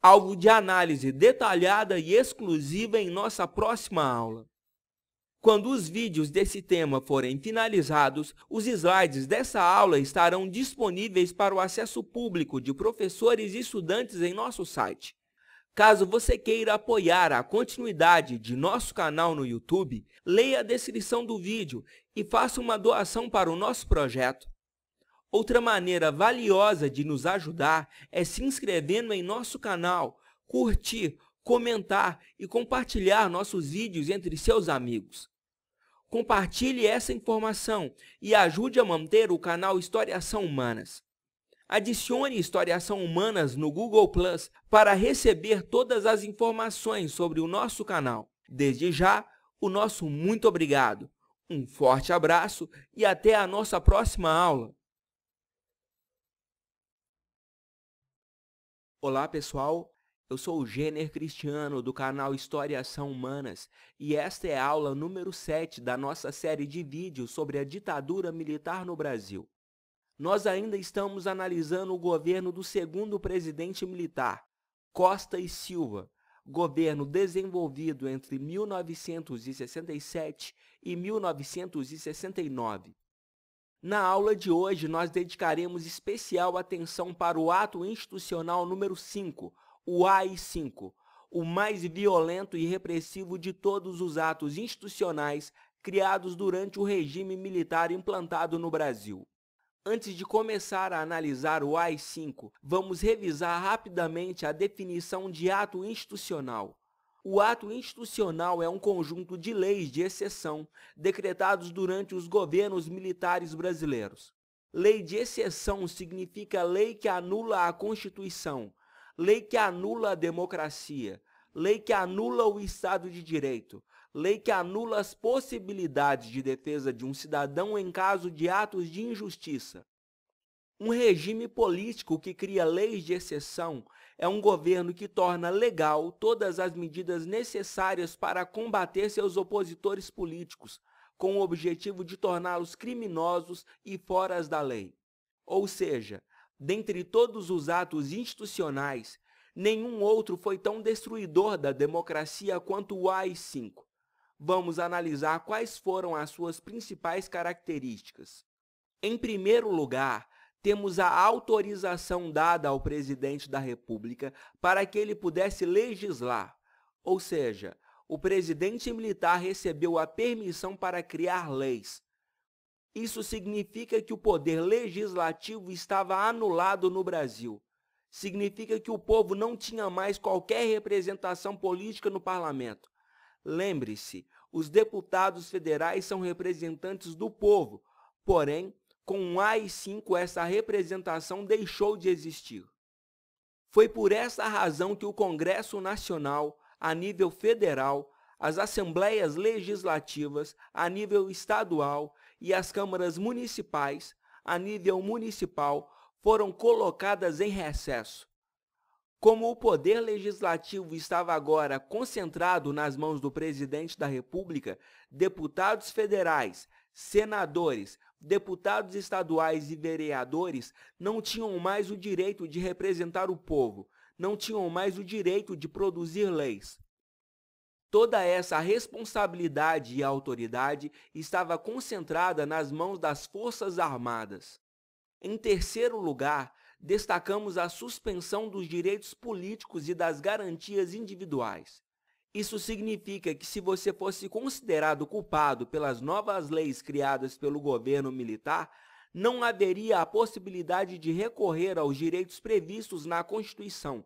alvo de análise detalhada e exclusiva em nossa próxima aula. Quando os vídeos desse tema forem finalizados, os slides dessa aula estarão disponíveis para o acesso público de professores e estudantes em nosso site. Caso você queira apoiar a continuidade de nosso canal no YouTube, leia a descrição do vídeo e faça uma doação para o nosso projeto. Outra maneira valiosa de nos ajudar é se inscrevendo em nosso canal, curtir, comentar e compartilhar nossos vídeos entre seus amigos. Compartilhe essa informação e ajude a manter o canal Historiação Humanas. Adicione Historiação Humanas no Google Plus para receber todas as informações sobre o nosso canal. Desde já, o nosso muito obrigado. Um forte abraço e até a nossa próxima aula. Olá, pessoal. Eu sou o Gêner Cristiano do canal Histórias Ação Humanas e esta é a aula número 7 da nossa série de vídeos sobre a ditadura militar no Brasil. Nós ainda estamos analisando o governo do segundo presidente militar, Costa e Silva, governo desenvolvido entre 1967 e 1969. Na aula de hoje, nós dedicaremos especial atenção para o ato institucional número 5, o AI-5, o mais violento e repressivo de todos os atos institucionais criados durante o regime militar implantado no Brasil. Antes de começar a analisar o AI-5, vamos revisar rapidamente a definição de ato institucional. O ato institucional é um conjunto de leis de exceção decretados durante os governos militares brasileiros. Lei de exceção significa lei que anula a Constituição, lei que anula a democracia, lei que anula o Estado de Direito, lei que anula as possibilidades de defesa de um cidadão em caso de atos de injustiça. Um regime político que cria leis de exceção é um governo que torna legal todas as medidas necessárias para combater seus opositores políticos, com o objetivo de torná-los criminosos e fora da lei. Ou seja, dentre todos os atos institucionais, nenhum outro foi tão destruidor da democracia quanto o AI-5. Vamos analisar quais foram as suas principais características. Em primeiro lugar, temos a autorização dada ao presidente da República para que ele pudesse legislar, ou seja, o presidente militar recebeu a permissão para criar leis, isso significa que o poder legislativo estava anulado no Brasil. Significa que o povo não tinha mais qualquer representação política no parlamento. Lembre-se, os deputados federais são representantes do povo, porém, com o AI-5 essa representação deixou de existir. Foi por essa razão que o Congresso Nacional, a nível federal, as assembleias legislativas, a nível estadual e as câmaras municipais, a nível municipal, foram colocadas em recesso. Como o poder legislativo estava agora concentrado nas mãos do presidente da República, deputados federais, senadores, deputados estaduais e vereadores não tinham mais o direito de representar o povo, não tinham mais o direito de produzir leis. Toda essa responsabilidade e autoridade estava concentrada nas mãos das Forças Armadas. Em terceiro lugar, destacamos a suspensão dos direitos políticos e das garantias individuais. Isso significa que se você fosse considerado culpado pelas novas leis criadas pelo governo militar, não haveria a possibilidade de recorrer aos direitos previstos na Constituição,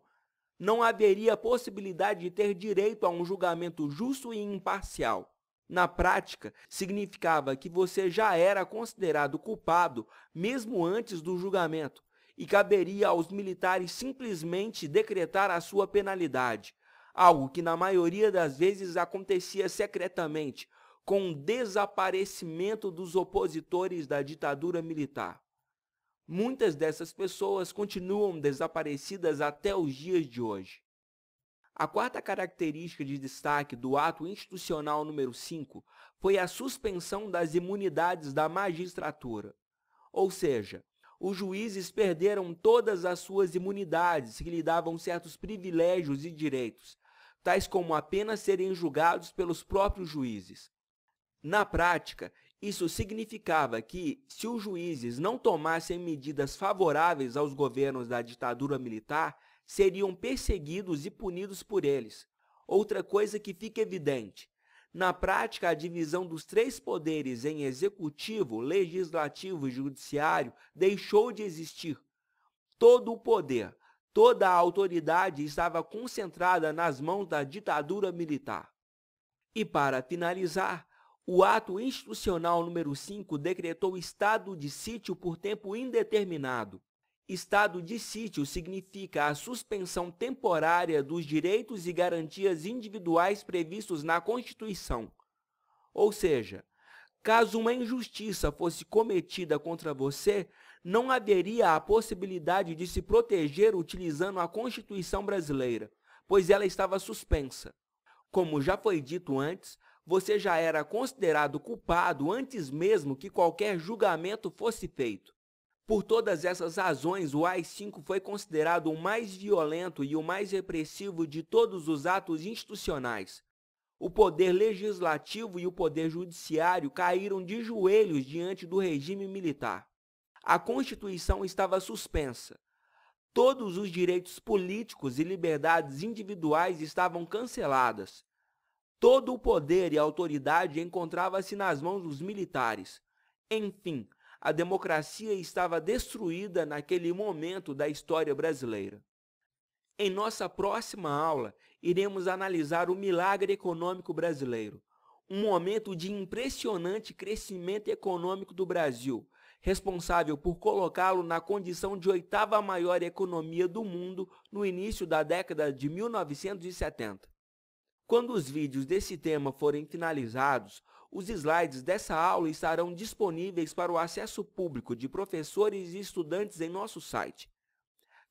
não haveria possibilidade de ter direito a um julgamento justo e imparcial. Na prática, significava que você já era considerado culpado mesmo antes do julgamento, e caberia aos militares simplesmente decretar a sua penalidade, algo que na maioria das vezes acontecia secretamente, com o desaparecimento dos opositores da ditadura militar. Muitas dessas pessoas continuam desaparecidas até os dias de hoje. A quarta característica de destaque do ato institucional número 5 foi a suspensão das imunidades da magistratura. Ou seja, os juízes perderam todas as suas imunidades que lhe davam certos privilégios e direitos, tais como apenas serem julgados pelos próprios juízes. Na prática, isso significava que, se os juízes não tomassem medidas favoráveis aos governos da ditadura militar, seriam perseguidos e punidos por eles. Outra coisa que fica evidente: na prática, a divisão dos três poderes em executivo, legislativo e judiciário deixou de existir. Todo o poder, toda a autoridade estava concentrada nas mãos da ditadura militar. E para finalizar, o ato institucional número 5 decretou estado de sítio por tempo indeterminado. Estado de sítio significa a suspensão temporária dos direitos e garantias individuais previstos na Constituição. Ou seja, caso uma injustiça fosse cometida contra você, não haveria a possibilidade de se proteger utilizando a Constituição brasileira, pois ela estava suspensa. Como já foi dito antes, você já era considerado culpado antes mesmo que qualquer julgamento fosse feito. Por todas essas razões, o AI-5 foi considerado o mais violento e o mais repressivo de todos os atos institucionais. O poder legislativo e o poder judiciário caíram de joelhos diante do regime militar. A Constituição estava suspensa. Todos os direitos políticos e liberdades individuais estavam canceladas. Todo o poder e autoridade encontrava-se nas mãos dos militares. Enfim, a democracia estava destruída naquele momento da história brasileira. Em nossa próxima aula, iremos analisar o milagre econômico brasileiro, um momento de impressionante crescimento econômico do Brasil, responsável por colocá-lo na condição de oitava maior economia do mundo no início da década de 1970. Quando os vídeos desse tema forem finalizados, os slides dessa aula estarão disponíveis para o acesso público de professores e estudantes em nosso site.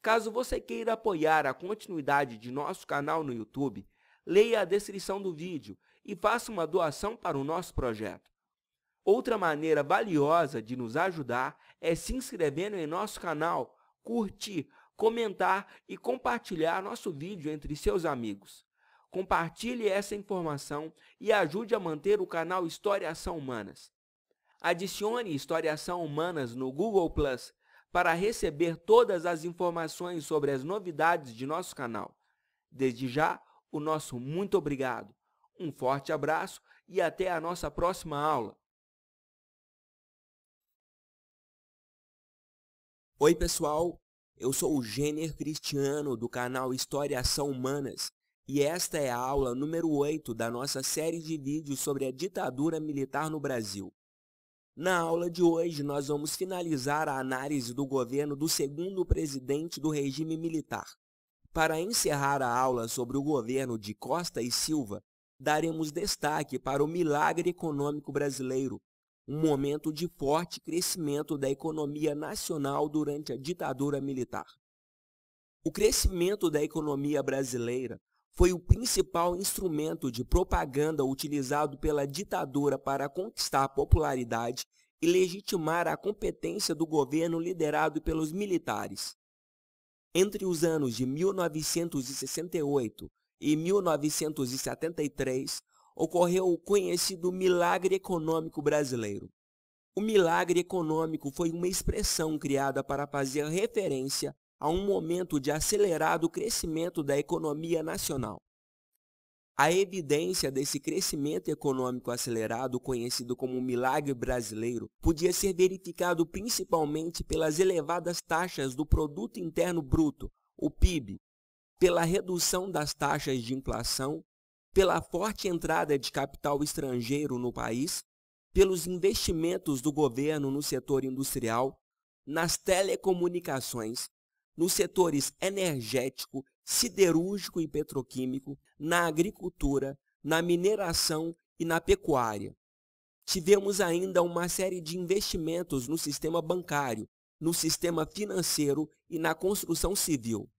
Caso você queira apoiar a continuidade de nosso canal no YouTube, leia a descrição do vídeo e faça uma doação para o nosso projeto. Outra maneira valiosa de nos ajudar é se inscrevendo em nosso canal, curtir, comentar e compartilhar nosso vídeo entre seus amigos. Compartilhe essa informação e ajude a manter o canal História Ação Humanas. Adicione História Ação Humanas no Google Plus para receber todas as informações sobre as novidades de nosso canal. Desde já, o nosso muito obrigado. Um forte abraço e até a nossa próxima aula. Oi, pessoal. Eu sou o Gêner Cristiano do canal História Ação Humanas e esta é a aula número 8 da nossa série de vídeos sobre a ditadura militar no Brasil. Na aula de hoje, nós vamos finalizar a análise do governo do segundo presidente do regime militar. Para encerrar a aula sobre o governo de Costa e Silva, daremos destaque para o milagre econômico brasileiro, um momento de forte crescimento da economia nacional durante a ditadura militar. O crescimento da economia brasileira foi o principal instrumento de propaganda utilizado pela ditadura para conquistar popularidade e legitimar a competência do governo liderado pelos militares. Entre os anos de 1968 e 1973, ocorreu o conhecido milagre econômico brasileiro. O milagre econômico foi uma expressão criada para fazer referência a um momento de acelerado crescimento da economia nacional. A evidência desse crescimento econômico acelerado, conhecido como milagre brasileiro, podia ser verificado principalmente pelas elevadas taxas do produto interno bruto, o PIB, pela redução das taxas de inflação, pela forte entrada de capital estrangeiro no país, pelos investimentos do governo no setor industrial, nas telecomunicações nos setores energético, siderúrgico e petroquímico, na agricultura, na mineração e na pecuária. Tivemos ainda uma série de investimentos no sistema bancário, no sistema financeiro e na construção civil.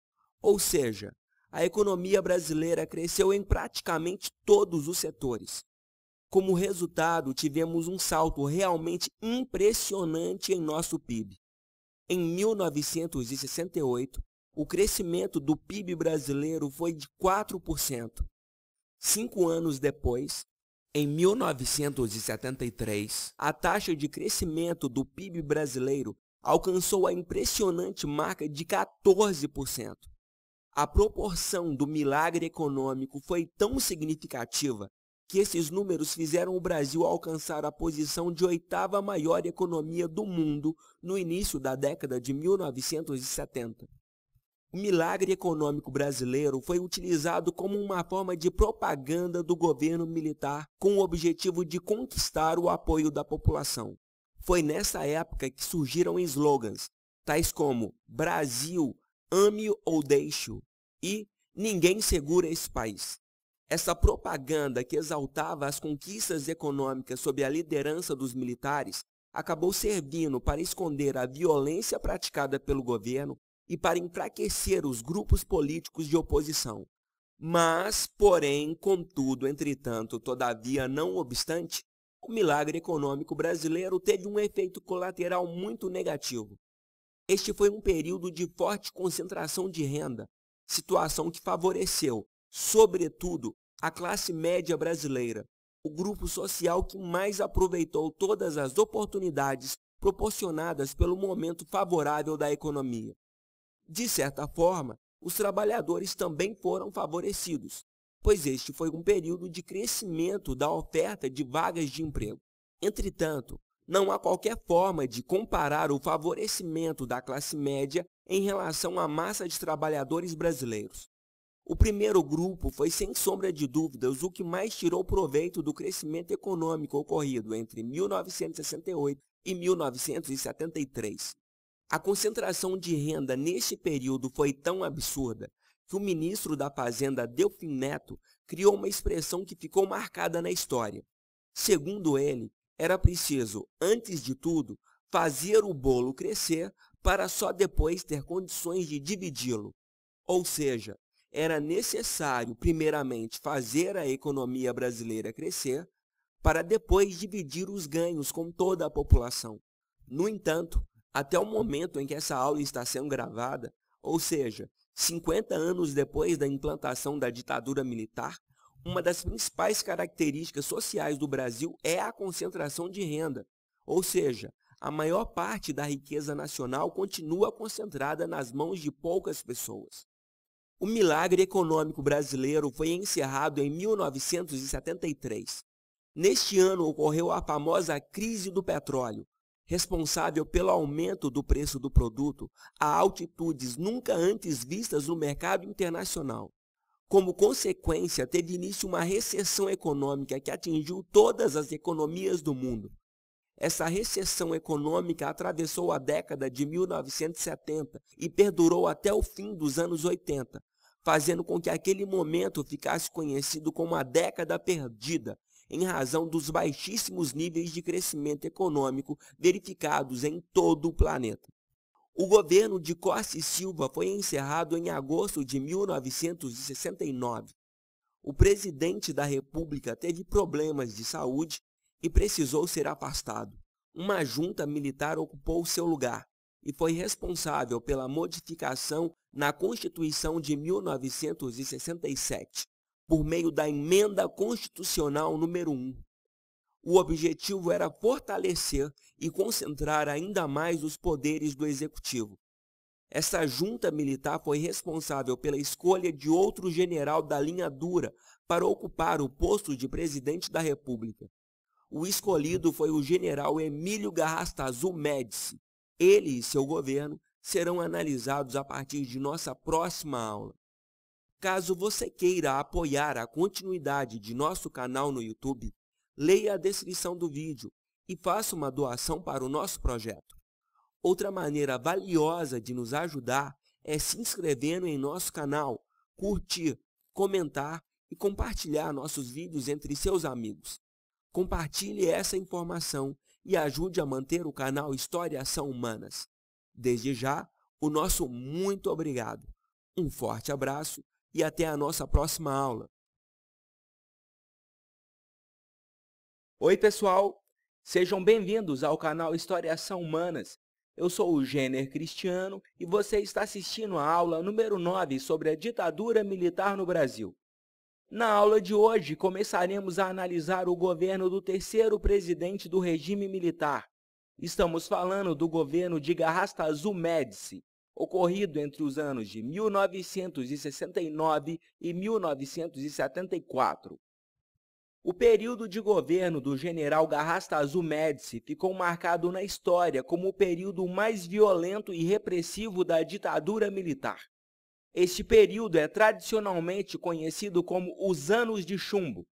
Ou seja, a economia brasileira cresceu em praticamente todos os setores. Como resultado, tivemos um salto realmente impressionante em nosso PIB. Em 1968, o crescimento do PIB brasileiro foi de 4%. Cinco anos depois, em 1973, a taxa de crescimento do PIB brasileiro alcançou a impressionante marca de 14%. A proporção do milagre econômico foi tão significativa que esses números fizeram o Brasil alcançar a posição de oitava maior economia do mundo no início da década de 1970. O milagre econômico brasileiro foi utilizado como uma forma de propaganda do governo militar com o objetivo de conquistar o apoio da população. Foi nessa época que surgiram slogans, tais como Brasil, ame ou deixe-o e Ninguém segura esse país. Essa propaganda que exaltava as conquistas econômicas sob a liderança dos militares acabou servindo para esconder a violência praticada pelo governo e para enfraquecer os grupos políticos de oposição. Mas, porém, contudo, entretanto, todavia, não obstante, o milagre econômico brasileiro teve um efeito colateral muito negativo. Este foi um período de forte concentração de renda, situação que favoreceu, sobretudo, a classe média brasileira, o grupo social que mais aproveitou todas as oportunidades proporcionadas pelo momento favorável da economia. De certa forma, os trabalhadores também foram favorecidos, pois este foi um período de crescimento da oferta de vagas de emprego. Entretanto, não há qualquer forma de comparar o favorecimento da classe média em relação à massa de trabalhadores brasileiros. O primeiro grupo foi sem sombra de dúvidas o que mais tirou proveito do crescimento econômico ocorrido entre 1968 e 1973. A concentração de renda neste período foi tão absurda que o ministro da Fazenda Delfim Neto criou uma expressão que ficou marcada na história. Segundo ele, era preciso, antes de tudo, fazer o bolo crescer para só depois ter condições de dividi-lo. Ou seja, era necessário, primeiramente, fazer a economia brasileira crescer para depois dividir os ganhos com toda a população. No entanto, até o momento em que essa aula está sendo gravada, ou seja, 50 anos depois da implantação da ditadura militar, uma das principais características sociais do Brasil é a concentração de renda, ou seja, a maior parte da riqueza nacional continua concentrada nas mãos de poucas pessoas. O milagre econômico brasileiro foi encerrado em 1973. Neste ano ocorreu a famosa crise do petróleo, responsável pelo aumento do preço do produto a altitudes nunca antes vistas no mercado internacional. Como consequência, teve início uma recessão econômica que atingiu todas as economias do mundo. Essa recessão econômica atravessou a década de 1970 e perdurou até o fim dos anos 80, fazendo com que aquele momento ficasse conhecido como a década perdida, em razão dos baixíssimos níveis de crescimento econômico verificados em todo o planeta. O governo de Costa e Silva foi encerrado em agosto de 1969. O presidente da República teve problemas de saúde e precisou ser afastado. Uma junta militar ocupou seu lugar e foi responsável pela modificação na Constituição de 1967, por meio da Emenda Constitucional número 1. O objetivo era fortalecer e concentrar ainda mais os poderes do Executivo. Essa junta militar foi responsável pela escolha de outro general da linha dura para ocupar o posto de presidente da República. O escolhido foi o general Emílio Garrastazu Médici. Ele e seu governo serão analisados a partir de nossa próxima aula. Caso você queira apoiar a continuidade de nosso canal no YouTube, leia a descrição do vídeo e faça uma doação para o nosso projeto. Outra maneira valiosa de nos ajudar é se inscrevendo em nosso canal, curtir, comentar e compartilhar nossos vídeos entre seus amigos. Compartilhe essa informação e ajude a manter o canal História Ação Humanas. Desde já, o nosso muito obrigado. Um forte abraço e até a nossa próxima aula. Oi, pessoal! Sejam bem-vindos ao canal História São Humanas. Eu sou o Gêner Cristiano e você está assistindo a aula número 9 sobre a ditadura militar no Brasil. Na aula de hoje, começaremos a analisar o governo do terceiro presidente do regime militar, Estamos falando do governo de Garrasta Azul Médici, ocorrido entre os anos de 1969 e 1974. O período de governo do general Garrasta Azul Médici ficou marcado na história como o período mais violento e repressivo da ditadura militar. Este período é tradicionalmente conhecido como os Anos de Chumbo.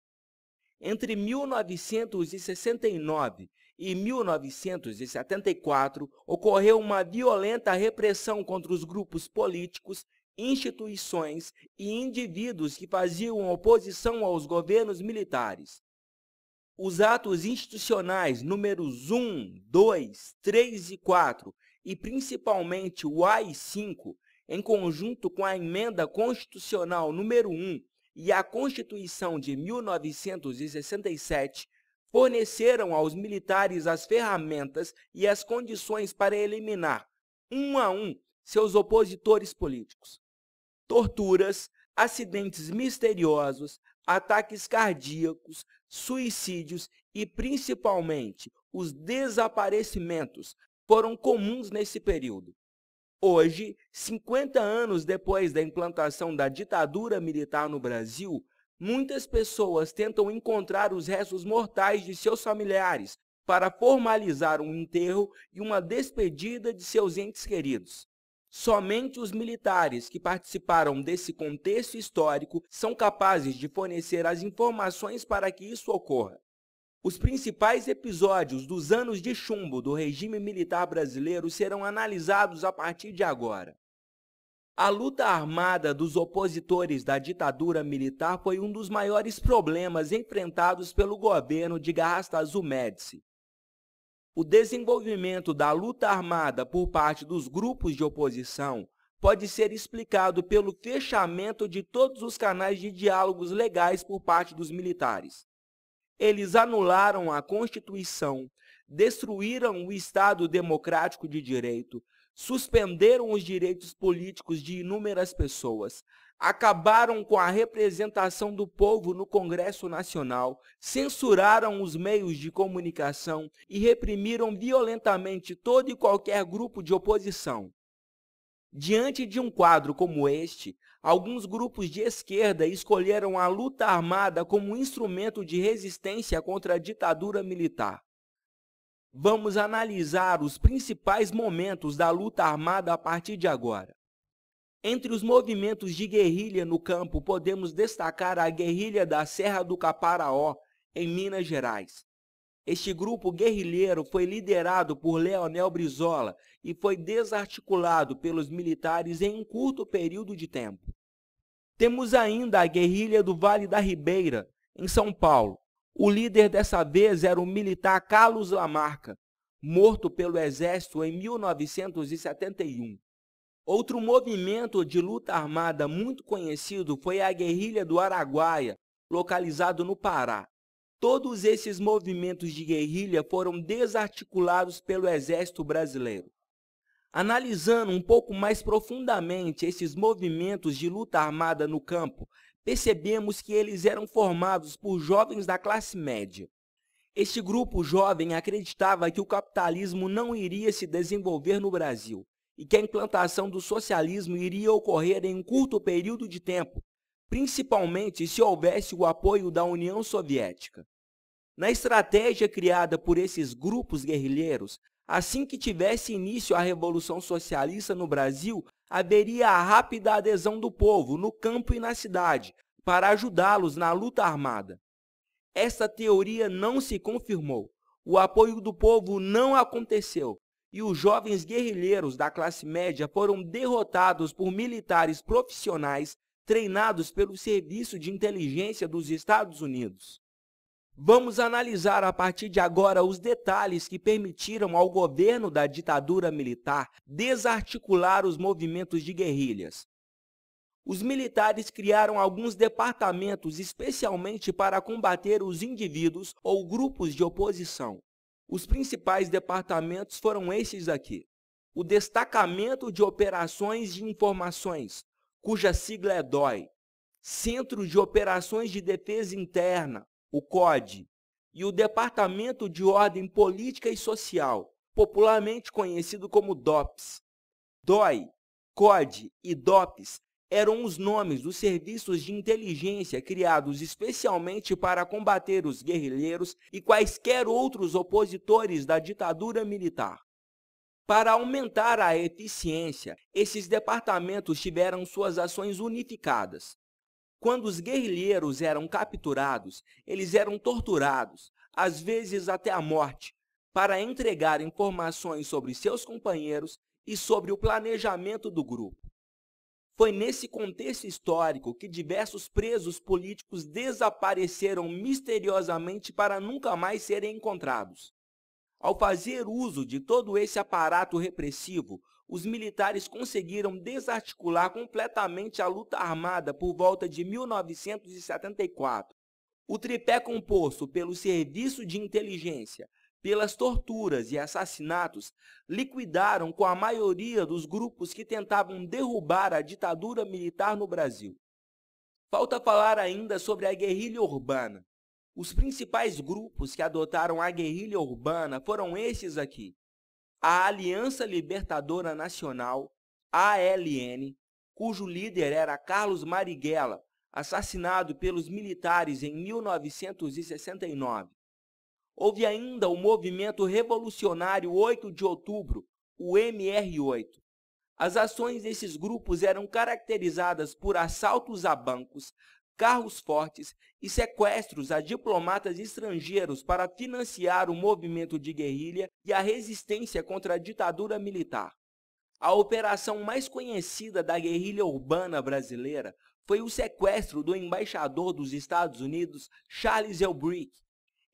Entre 1969 em 1974, ocorreu uma violenta repressão contra os grupos políticos, instituições e indivíduos que faziam oposição aos governos militares. Os atos institucionais números 1, 2, 3 e 4 e principalmente o AI-5, em conjunto com a Emenda Constitucional número 1 e a Constituição de 1967, forneceram aos militares as ferramentas e as condições para eliminar, um a um, seus opositores políticos. Torturas, acidentes misteriosos, ataques cardíacos, suicídios e, principalmente, os desaparecimentos foram comuns nesse período. Hoje, 50 anos depois da implantação da ditadura militar no Brasil, Muitas pessoas tentam encontrar os restos mortais de seus familiares para formalizar um enterro e uma despedida de seus entes queridos. Somente os militares que participaram desse contexto histórico são capazes de fornecer as informações para que isso ocorra. Os principais episódios dos anos de chumbo do regime militar brasileiro serão analisados a partir de agora. A luta armada dos opositores da ditadura militar foi um dos maiores problemas enfrentados pelo governo de Garrastazu Médici. O desenvolvimento da luta armada por parte dos grupos de oposição pode ser explicado pelo fechamento de todos os canais de diálogos legais por parte dos militares. Eles anularam a Constituição, destruíram o Estado Democrático de Direito, suspenderam os direitos políticos de inúmeras pessoas, acabaram com a representação do povo no Congresso Nacional, censuraram os meios de comunicação e reprimiram violentamente todo e qualquer grupo de oposição. Diante de um quadro como este, alguns grupos de esquerda escolheram a luta armada como instrumento de resistência contra a ditadura militar vamos analisar os principais momentos da luta armada a partir de agora. Entre os movimentos de guerrilha no campo, podemos destacar a guerrilha da Serra do Caparaó, em Minas Gerais. Este grupo guerrilheiro foi liderado por Leonel Brizola e foi desarticulado pelos militares em um curto período de tempo. Temos ainda a guerrilha do Vale da Ribeira, em São Paulo, o líder dessa vez era o militar Carlos Lamarca, morto pelo exército em 1971. Outro movimento de luta armada muito conhecido foi a Guerrilha do Araguaia, localizado no Pará. Todos esses movimentos de guerrilha foram desarticulados pelo Exército Brasileiro. Analisando um pouco mais profundamente esses movimentos de luta armada no campo percebemos que eles eram formados por jovens da classe média. Este grupo jovem acreditava que o capitalismo não iria se desenvolver no Brasil e que a implantação do socialismo iria ocorrer em um curto período de tempo, principalmente se houvesse o apoio da União Soviética. Na estratégia criada por esses grupos guerrilheiros, Assim que tivesse início a Revolução Socialista no Brasil, haveria a rápida adesão do povo, no campo e na cidade, para ajudá-los na luta armada. Esta teoria não se confirmou. O apoio do povo não aconteceu e os jovens guerrilheiros da classe média foram derrotados por militares profissionais treinados pelo Serviço de Inteligência dos Estados Unidos. Vamos analisar a partir de agora os detalhes que permitiram ao governo da ditadura militar desarticular os movimentos de guerrilhas. Os militares criaram alguns departamentos especialmente para combater os indivíduos ou grupos de oposição. Os principais departamentos foram esses aqui. O Destacamento de Operações de Informações, cuja sigla é DOI. Centro de Operações de Defesa Interna, o COD, e o Departamento de Ordem Política e Social, popularmente conhecido como DOPS. DOI, COD e DOPS eram os nomes dos serviços de inteligência criados especialmente para combater os guerrilheiros e quaisquer outros opositores da ditadura militar. Para aumentar a eficiência, esses departamentos tiveram suas ações unificadas. Quando os guerrilheiros eram capturados, eles eram torturados, às vezes até a morte, para entregar informações sobre seus companheiros e sobre o planejamento do grupo. Foi nesse contexto histórico que diversos presos políticos desapareceram misteriosamente para nunca mais serem encontrados. Ao fazer uso de todo esse aparato repressivo, os militares conseguiram desarticular completamente a luta armada por volta de 1974. O tripé composto pelo serviço de inteligência, pelas torturas e assassinatos, liquidaram com a maioria dos grupos que tentavam derrubar a ditadura militar no Brasil. Falta falar ainda sobre a guerrilha urbana. Os principais grupos que adotaram a guerrilha urbana foram esses aqui a Aliança Libertadora Nacional, ALN, cujo líder era Carlos Marighella, assassinado pelos militares em 1969. Houve ainda o movimento revolucionário 8 de outubro, o MR8. As ações desses grupos eram caracterizadas por assaltos a bancos, carros fortes e sequestros a diplomatas estrangeiros para financiar o movimento de guerrilha e a resistência contra a ditadura militar. A operação mais conhecida da guerrilha urbana brasileira foi o sequestro do embaixador dos Estados Unidos Charles Elbrick.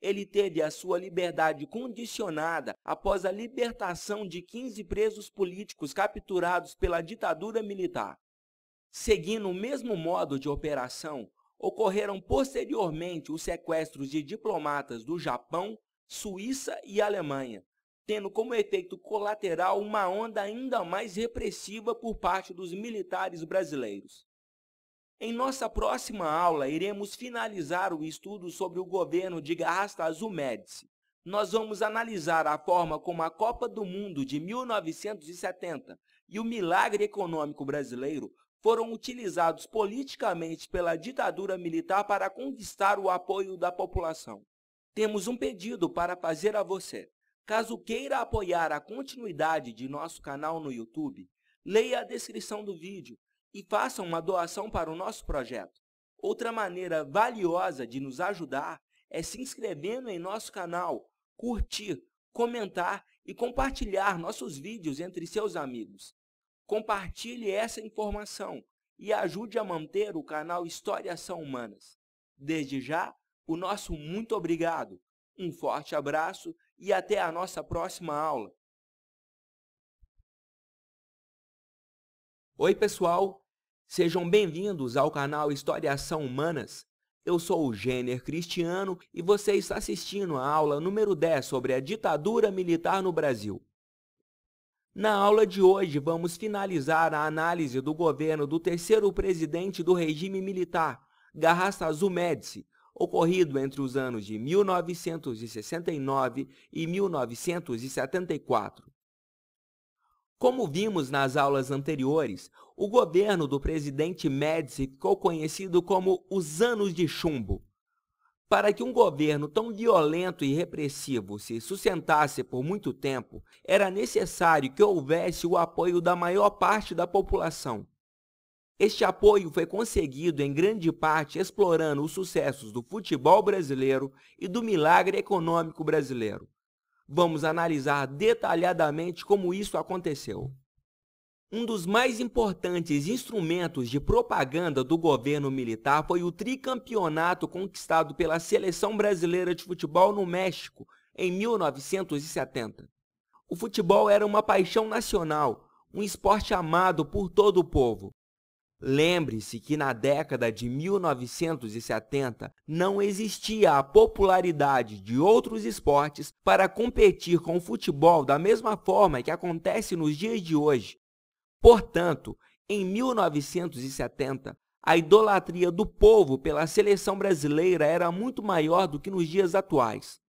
Ele teve a sua liberdade condicionada após a libertação de 15 presos políticos capturados pela ditadura militar. Seguindo o mesmo modo de operação, ocorreram posteriormente os sequestros de diplomatas do Japão, Suíça e Alemanha, tendo como efeito colateral uma onda ainda mais repressiva por parte dos militares brasileiros. Em nossa próxima aula, iremos finalizar o estudo sobre o governo de Garrastazu Azul Médici. Nós vamos analisar a forma como a Copa do Mundo de 1970 e o milagre econômico brasileiro foram utilizados politicamente pela ditadura militar para conquistar o apoio da população. Temos um pedido para fazer a você. Caso queira apoiar a continuidade de nosso canal no YouTube, leia a descrição do vídeo e faça uma doação para o nosso projeto. Outra maneira valiosa de nos ajudar é se inscrevendo em nosso canal, curtir, comentar e compartilhar nossos vídeos entre seus amigos. Compartilhe essa informação e ajude a manter o canal Histórias São Humanas. Desde já, o nosso muito obrigado, um forte abraço e até a nossa próxima aula. Oi, pessoal! Sejam bem-vindos ao canal Histórias São Humanas. Eu sou o Gêner Cristiano e você está assistindo a aula número 10 sobre a ditadura militar no Brasil. Na aula de hoje, vamos finalizar a análise do governo do terceiro presidente do regime militar, Garrastazu Azul Médici, ocorrido entre os anos de 1969 e 1974. Como vimos nas aulas anteriores, o governo do presidente Médici ficou conhecido como os Anos de Chumbo. Para que um governo tão violento e repressivo se sustentasse por muito tempo, era necessário que houvesse o apoio da maior parte da população. Este apoio foi conseguido em grande parte explorando os sucessos do futebol brasileiro e do milagre econômico brasileiro. Vamos analisar detalhadamente como isso aconteceu. Um dos mais importantes instrumentos de propaganda do governo militar foi o tricampeonato conquistado pela seleção brasileira de futebol no México em 1970. O futebol era uma paixão nacional, um esporte amado por todo o povo. Lembre-se que na década de 1970 não existia a popularidade de outros esportes para competir com o futebol da mesma forma que acontece nos dias de hoje. Portanto, em 1970, a idolatria do povo pela seleção brasileira era muito maior do que nos dias atuais.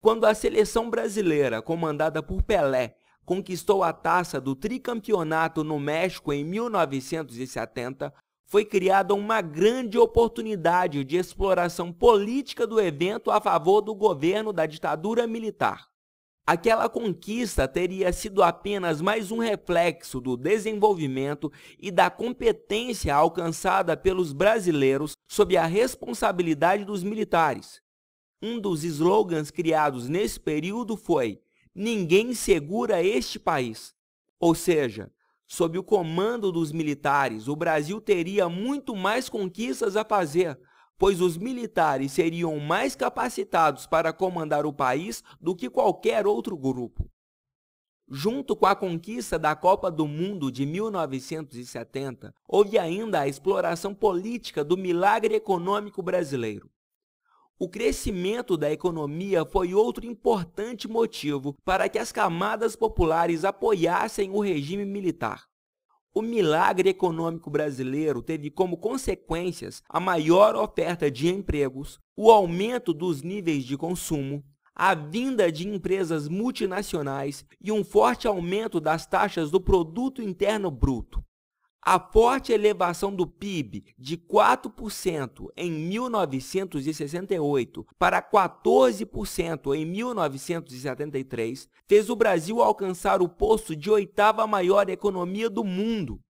Quando a seleção brasileira, comandada por Pelé, conquistou a taça do tricampeonato no México em 1970, foi criada uma grande oportunidade de exploração política do evento a favor do governo da ditadura militar. Aquela conquista teria sido apenas mais um reflexo do desenvolvimento e da competência alcançada pelos brasileiros sob a responsabilidade dos militares. Um dos slogans criados nesse período foi Ninguém segura este país. Ou seja, sob o comando dos militares, o Brasil teria muito mais conquistas a fazer, pois os militares seriam mais capacitados para comandar o país do que qualquer outro grupo. Junto com a conquista da Copa do Mundo de 1970, houve ainda a exploração política do milagre econômico brasileiro. O crescimento da economia foi outro importante motivo para que as camadas populares apoiassem o regime militar. O milagre econômico brasileiro teve como consequências a maior oferta de empregos, o aumento dos níveis de consumo, a vinda de empresas multinacionais e um forte aumento das taxas do produto interno bruto. A forte elevação do PIB de 4% em 1968 para 14% em 1973 fez o Brasil alcançar o posto de oitava maior economia do mundo.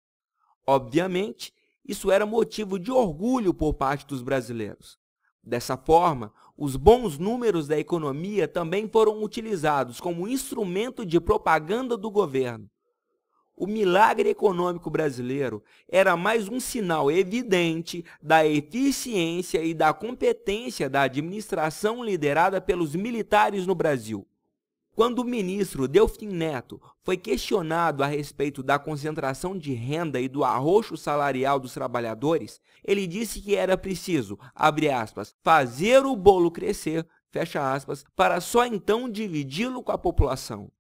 Obviamente, isso era motivo de orgulho por parte dos brasileiros. Dessa forma, os bons números da economia também foram utilizados como instrumento de propaganda do governo o milagre econômico brasileiro era mais um sinal evidente da eficiência e da competência da administração liderada pelos militares no Brasil. Quando o ministro Delfim Neto foi questionado a respeito da concentração de renda e do arroxo salarial dos trabalhadores, ele disse que era preciso, abre aspas, fazer o bolo crescer, fecha aspas, para só então dividi-lo com a população.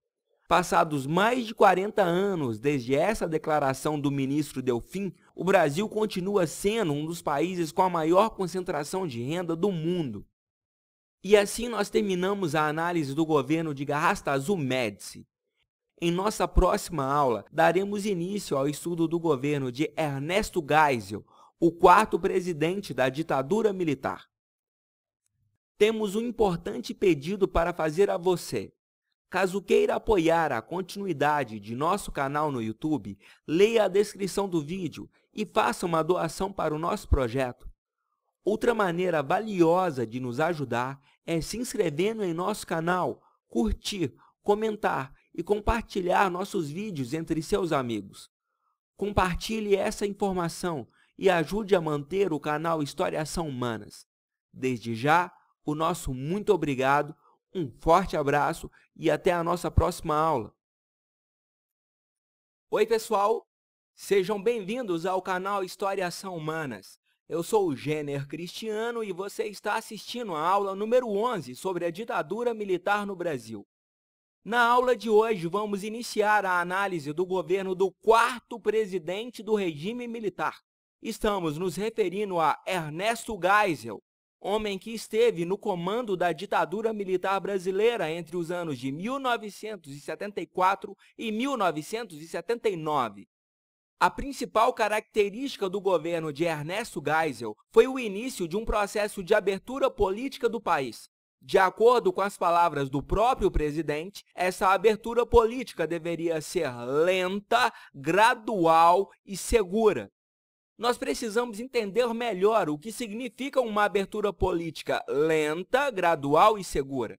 Passados mais de 40 anos desde essa declaração do ministro Delfim, o Brasil continua sendo um dos países com a maior concentração de renda do mundo. E assim nós terminamos a análise do governo de Garrasta Azul Médici. Em nossa próxima aula, daremos início ao estudo do governo de Ernesto Geisel, o quarto presidente da ditadura militar. Temos um importante pedido para fazer a você. Caso queira apoiar a continuidade de nosso canal no YouTube, leia a descrição do vídeo e faça uma doação para o nosso projeto. Outra maneira valiosa de nos ajudar é se inscrevendo em nosso canal, curtir, comentar e compartilhar nossos vídeos entre seus amigos. Compartilhe essa informação e ajude a manter o canal Historiação Humanas. Desde já, o nosso muito obrigado um forte abraço e até a nossa próxima aula. Oi, pessoal! Sejam bem-vindos ao canal História São Humanas. Eu sou o Jenner Cristiano e você está assistindo a aula número 11 sobre a ditadura militar no Brasil. Na aula de hoje, vamos iniciar a análise do governo do quarto presidente do regime militar. Estamos nos referindo a Ernesto Geisel, homem que esteve no comando da ditadura militar brasileira entre os anos de 1974 e 1979. A principal característica do governo de Ernesto Geisel foi o início de um processo de abertura política do país. De acordo com as palavras do próprio presidente, essa abertura política deveria ser lenta, gradual e segura nós precisamos entender melhor o que significa uma abertura política lenta, gradual e segura.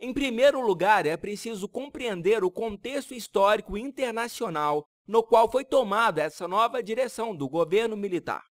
Em primeiro lugar, é preciso compreender o contexto histórico internacional no qual foi tomada essa nova direção do governo militar.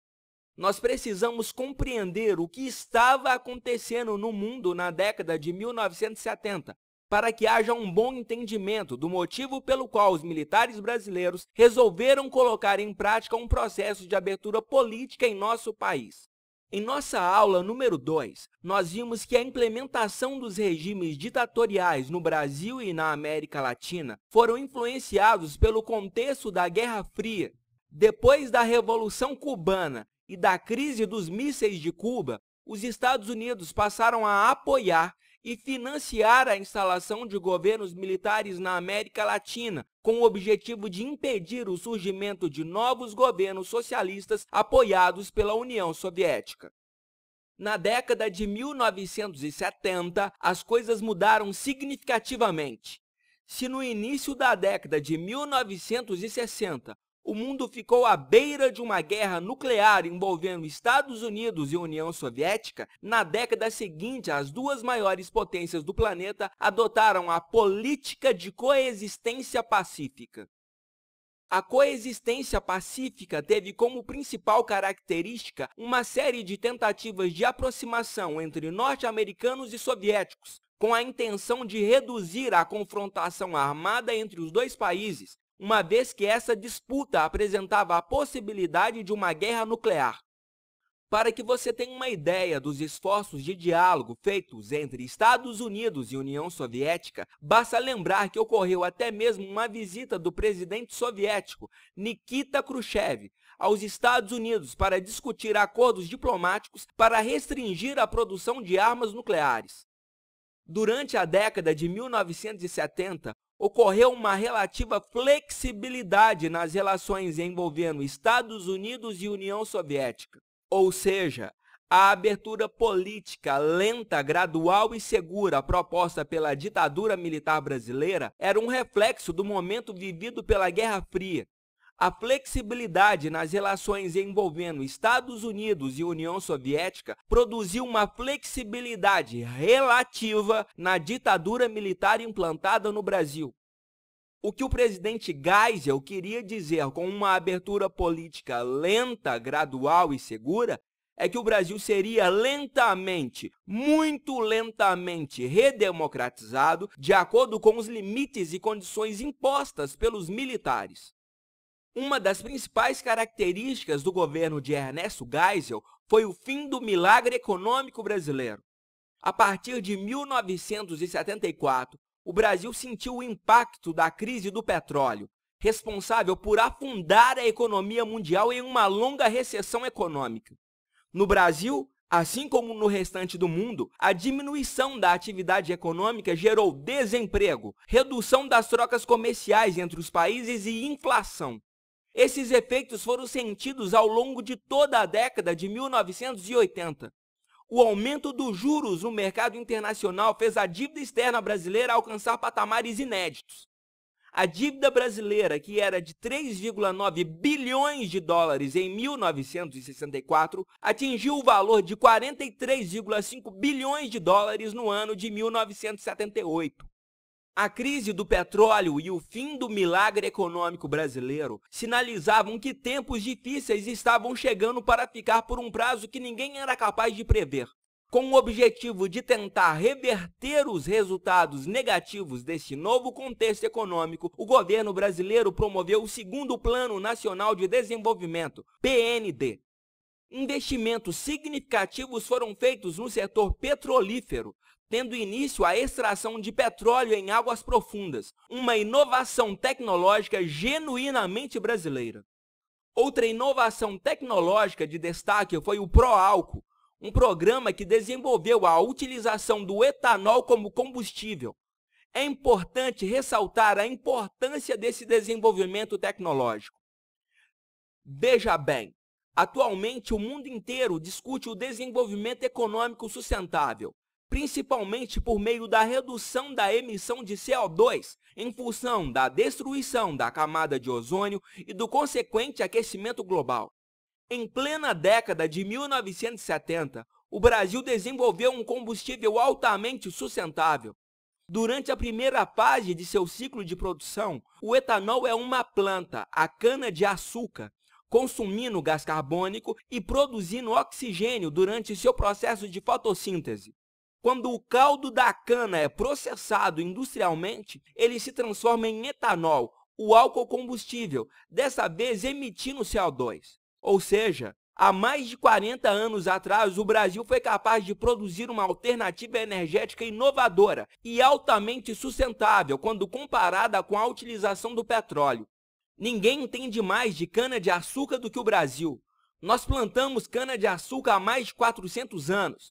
Nós precisamos compreender o que estava acontecendo no mundo na década de 1970, para que haja um bom entendimento do motivo pelo qual os militares brasileiros resolveram colocar em prática um processo de abertura política em nosso país. Em nossa aula número 2, nós vimos que a implementação dos regimes ditatoriais no Brasil e na América Latina foram influenciados pelo contexto da Guerra Fria. Depois da Revolução Cubana e da crise dos mísseis de Cuba, os Estados Unidos passaram a apoiar e financiar a instalação de governos militares na América Latina, com o objetivo de impedir o surgimento de novos governos socialistas apoiados pela União Soviética. Na década de 1970, as coisas mudaram significativamente. Se no início da década de 1960 o mundo ficou à beira de uma guerra nuclear envolvendo Estados Unidos e União Soviética, na década seguinte, as duas maiores potências do planeta adotaram a política de coexistência pacífica. A coexistência pacífica teve como principal característica uma série de tentativas de aproximação entre norte-americanos e soviéticos, com a intenção de reduzir a confrontação armada entre os dois países, uma vez que essa disputa apresentava a possibilidade de uma guerra nuclear. Para que você tenha uma ideia dos esforços de diálogo feitos entre Estados Unidos e União Soviética, basta lembrar que ocorreu até mesmo uma visita do presidente soviético Nikita Khrushchev aos Estados Unidos para discutir acordos diplomáticos para restringir a produção de armas nucleares. Durante a década de 1970, ocorreu uma relativa flexibilidade nas relações envolvendo Estados Unidos e União Soviética, ou seja, a abertura política lenta, gradual e segura proposta pela ditadura militar brasileira era um reflexo do momento vivido pela Guerra Fria, a flexibilidade nas relações envolvendo Estados Unidos e União Soviética produziu uma flexibilidade relativa na ditadura militar implantada no Brasil. O que o presidente Geisel queria dizer com uma abertura política lenta, gradual e segura é que o Brasil seria lentamente, muito lentamente redemocratizado de acordo com os limites e condições impostas pelos militares. Uma das principais características do governo de Ernesto Geisel foi o fim do milagre econômico brasileiro. A partir de 1974, o Brasil sentiu o impacto da crise do petróleo, responsável por afundar a economia mundial em uma longa recessão econômica. No Brasil, assim como no restante do mundo, a diminuição da atividade econômica gerou desemprego, redução das trocas comerciais entre os países e inflação. Esses efeitos foram sentidos ao longo de toda a década de 1980. O aumento dos juros no mercado internacional fez a dívida externa brasileira alcançar patamares inéditos. A dívida brasileira, que era de 3,9 bilhões de dólares em 1964, atingiu o valor de 43,5 bilhões de dólares no ano de 1978. A crise do petróleo e o fim do milagre econômico brasileiro sinalizavam que tempos difíceis estavam chegando para ficar por um prazo que ninguém era capaz de prever. Com o objetivo de tentar reverter os resultados negativos deste novo contexto econômico, o governo brasileiro promoveu o segundo Plano Nacional de Desenvolvimento, PND. Investimentos significativos foram feitos no setor petrolífero, tendo início a extração de petróleo em águas profundas, uma inovação tecnológica genuinamente brasileira. Outra inovação tecnológica de destaque foi o Proálcool, um programa que desenvolveu a utilização do etanol como combustível. É importante ressaltar a importância desse desenvolvimento tecnológico. Veja bem, atualmente o mundo inteiro discute o desenvolvimento econômico sustentável, principalmente por meio da redução da emissão de CO2 em função da destruição da camada de ozônio e do consequente aquecimento global. Em plena década de 1970, o Brasil desenvolveu um combustível altamente sustentável. Durante a primeira fase de seu ciclo de produção, o etanol é uma planta, a cana-de-açúcar, consumindo gás carbônico e produzindo oxigênio durante seu processo de fotossíntese. Quando o caldo da cana é processado industrialmente, ele se transforma em etanol, o álcool combustível, dessa vez emitindo CO2. Ou seja, há mais de 40 anos atrás, o Brasil foi capaz de produzir uma alternativa energética inovadora e altamente sustentável quando comparada com a utilização do petróleo. Ninguém entende mais de cana-de-açúcar do que o Brasil. Nós plantamos cana-de-açúcar há mais de 400 anos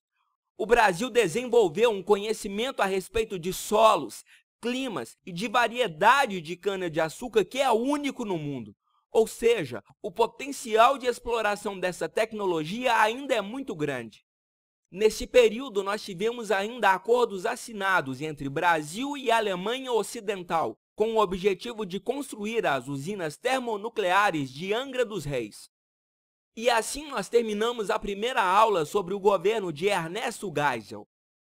o Brasil desenvolveu um conhecimento a respeito de solos, climas e de variedade de cana-de-açúcar que é único no mundo. Ou seja, o potencial de exploração dessa tecnologia ainda é muito grande. Nesse período, nós tivemos ainda acordos assinados entre Brasil e Alemanha Ocidental, com o objetivo de construir as usinas termonucleares de Angra dos Reis. E assim nós terminamos a primeira aula sobre o governo de Ernesto Geisel.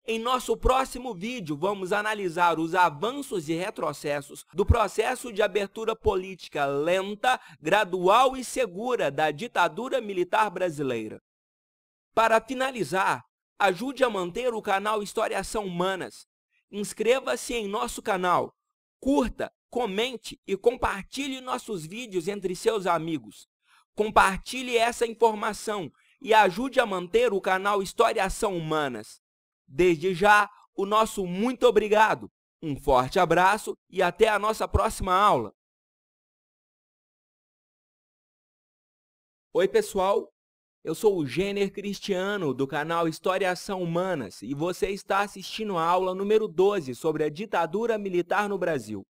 Em nosso próximo vídeo, vamos analisar os avanços e retrocessos do processo de abertura política lenta, gradual e segura da ditadura militar brasileira. Para finalizar, ajude a manter o canal Historiação Humanas. Inscreva-se em nosso canal, curta, comente e compartilhe nossos vídeos entre seus amigos. Compartilhe essa informação e ajude a manter o canal História Ação Humanas. Desde já, o nosso muito obrigado, um forte abraço e até a nossa próxima aula. Oi pessoal, eu sou o Gêner Cristiano do canal História Ação Humanas e você está assistindo a aula número 12 sobre a ditadura militar no Brasil.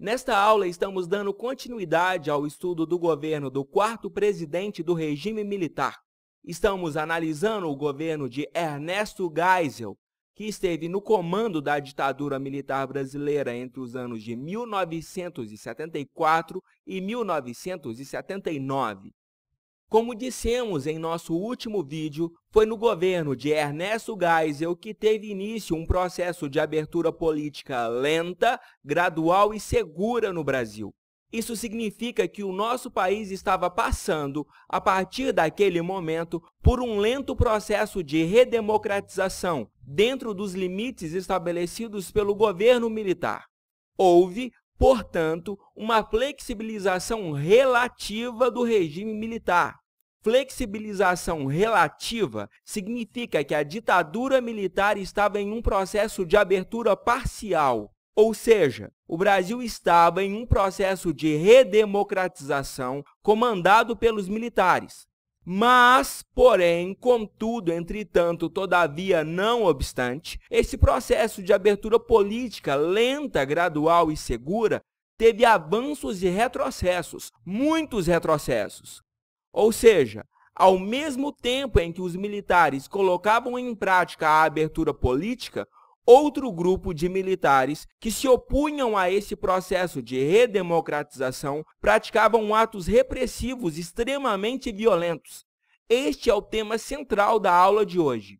Nesta aula, estamos dando continuidade ao estudo do governo do quarto presidente do regime militar. Estamos analisando o governo de Ernesto Geisel, que esteve no comando da ditadura militar brasileira entre os anos de 1974 e 1979. Como dissemos em nosso último vídeo, foi no governo de Ernesto Geisel que teve início um processo de abertura política lenta, gradual e segura no Brasil. Isso significa que o nosso país estava passando, a partir daquele momento, por um lento processo de redemocratização, dentro dos limites estabelecidos pelo governo militar. Houve, portanto, uma flexibilização relativa do regime militar. Flexibilização relativa significa que a ditadura militar estava em um processo de abertura parcial, ou seja, o Brasil estava em um processo de redemocratização comandado pelos militares. Mas, porém, contudo, entretanto, todavia, não obstante, esse processo de abertura política lenta, gradual e segura teve avanços e retrocessos, muitos retrocessos. Ou seja, ao mesmo tempo em que os militares colocavam em prática a abertura política, outro grupo de militares que se opunham a esse processo de redemocratização praticavam atos repressivos extremamente violentos. Este é o tema central da aula de hoje.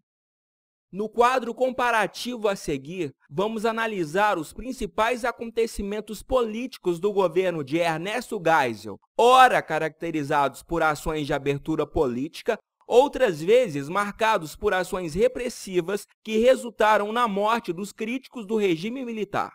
No quadro comparativo a seguir, vamos analisar os principais acontecimentos políticos do governo de Ernesto Geisel, ora caracterizados por ações de abertura política, outras vezes marcados por ações repressivas que resultaram na morte dos críticos do regime militar.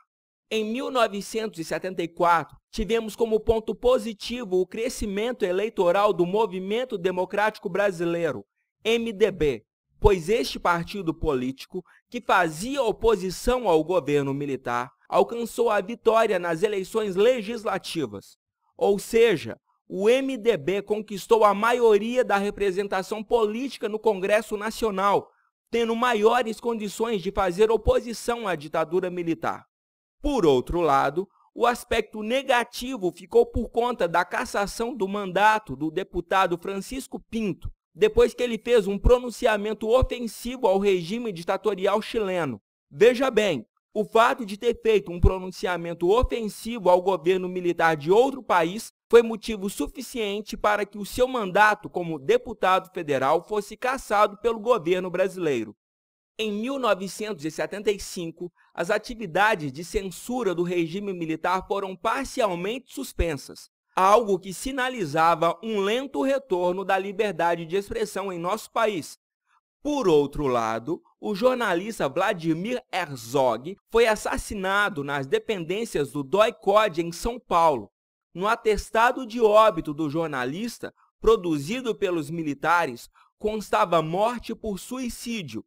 Em 1974, tivemos como ponto positivo o crescimento eleitoral do Movimento Democrático Brasileiro, MDB, pois este partido político, que fazia oposição ao governo militar, alcançou a vitória nas eleições legislativas. Ou seja, o MDB conquistou a maioria da representação política no Congresso Nacional, tendo maiores condições de fazer oposição à ditadura militar. Por outro lado, o aspecto negativo ficou por conta da cassação do mandato do deputado Francisco Pinto, depois que ele fez um pronunciamento ofensivo ao regime ditatorial chileno. Veja bem, o fato de ter feito um pronunciamento ofensivo ao governo militar de outro país foi motivo suficiente para que o seu mandato como deputado federal fosse cassado pelo governo brasileiro. Em 1975, as atividades de censura do regime militar foram parcialmente suspensas, algo que sinalizava um lento retorno da liberdade de expressão em nosso país. Por outro lado, o jornalista Vladimir Herzog foi assassinado nas dependências do doi em São Paulo, no atestado de óbito do jornalista, produzido pelos militares, constava morte por suicídio.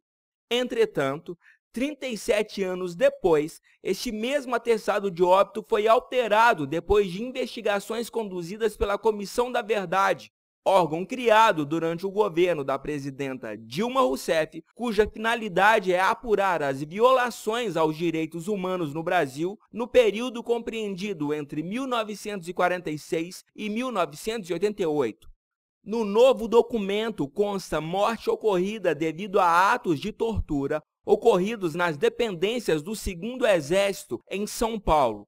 Entretanto, 37 anos depois, este mesmo atestado de óbito foi alterado depois de investigações conduzidas pela Comissão da Verdade, órgão criado durante o governo da presidenta Dilma Rousseff, cuja finalidade é apurar as violações aos direitos humanos no Brasil no período compreendido entre 1946 e 1988. No novo documento consta morte ocorrida devido a atos de tortura ocorridos nas dependências do segundo Exército em São Paulo.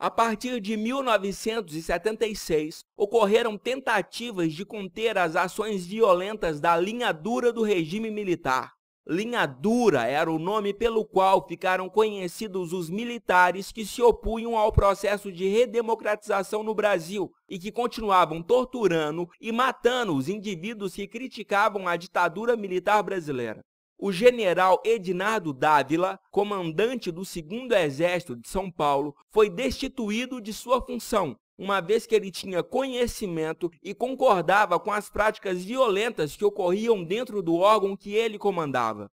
A partir de 1976, ocorreram tentativas de conter as ações violentas da linha dura do regime militar. Linha dura era o nome pelo qual ficaram conhecidos os militares que se opunham ao processo de redemocratização no Brasil e que continuavam torturando e matando os indivíduos que criticavam a ditadura militar brasileira o general Ednardo Dávila, comandante do 2 Exército de São Paulo, foi destituído de sua função, uma vez que ele tinha conhecimento e concordava com as práticas violentas que ocorriam dentro do órgão que ele comandava.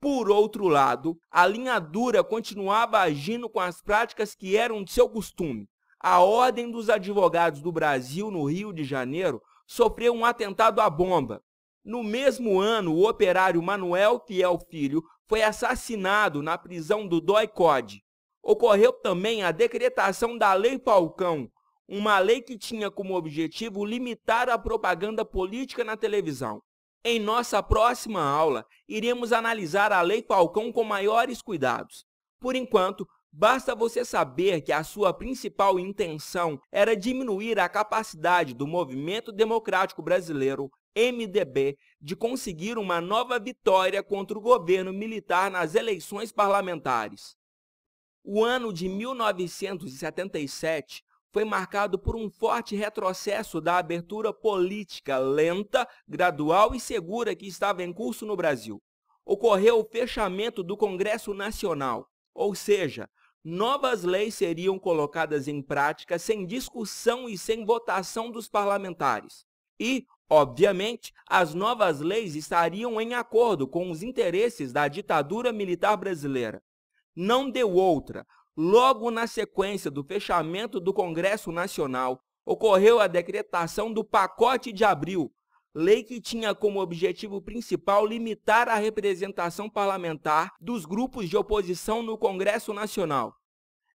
Por outro lado, a linha dura continuava agindo com as práticas que eram de seu costume. A Ordem dos Advogados do Brasil, no Rio de Janeiro, sofreu um atentado à bomba, no mesmo ano, o operário Manuel Fiel Filho foi assassinado na prisão do Dói Code. Ocorreu também a decretação da Lei Falcão, uma lei que tinha como objetivo limitar a propaganda política na televisão. Em nossa próxima aula, iremos analisar a Lei Falcão com maiores cuidados. Por enquanto, basta você saber que a sua principal intenção era diminuir a capacidade do movimento democrático brasileiro MDB de conseguir uma nova vitória contra o governo militar nas eleições parlamentares. O ano de 1977 foi marcado por um forte retrocesso da abertura política lenta, gradual e segura que estava em curso no Brasil. Ocorreu o fechamento do Congresso Nacional, ou seja, novas leis seriam colocadas em prática sem discussão e sem votação dos parlamentares. E Obviamente, as novas leis estariam em acordo com os interesses da ditadura militar brasileira. Não deu outra. Logo na sequência do fechamento do Congresso Nacional, ocorreu a decretação do Pacote de Abril, lei que tinha como objetivo principal limitar a representação parlamentar dos grupos de oposição no Congresso Nacional.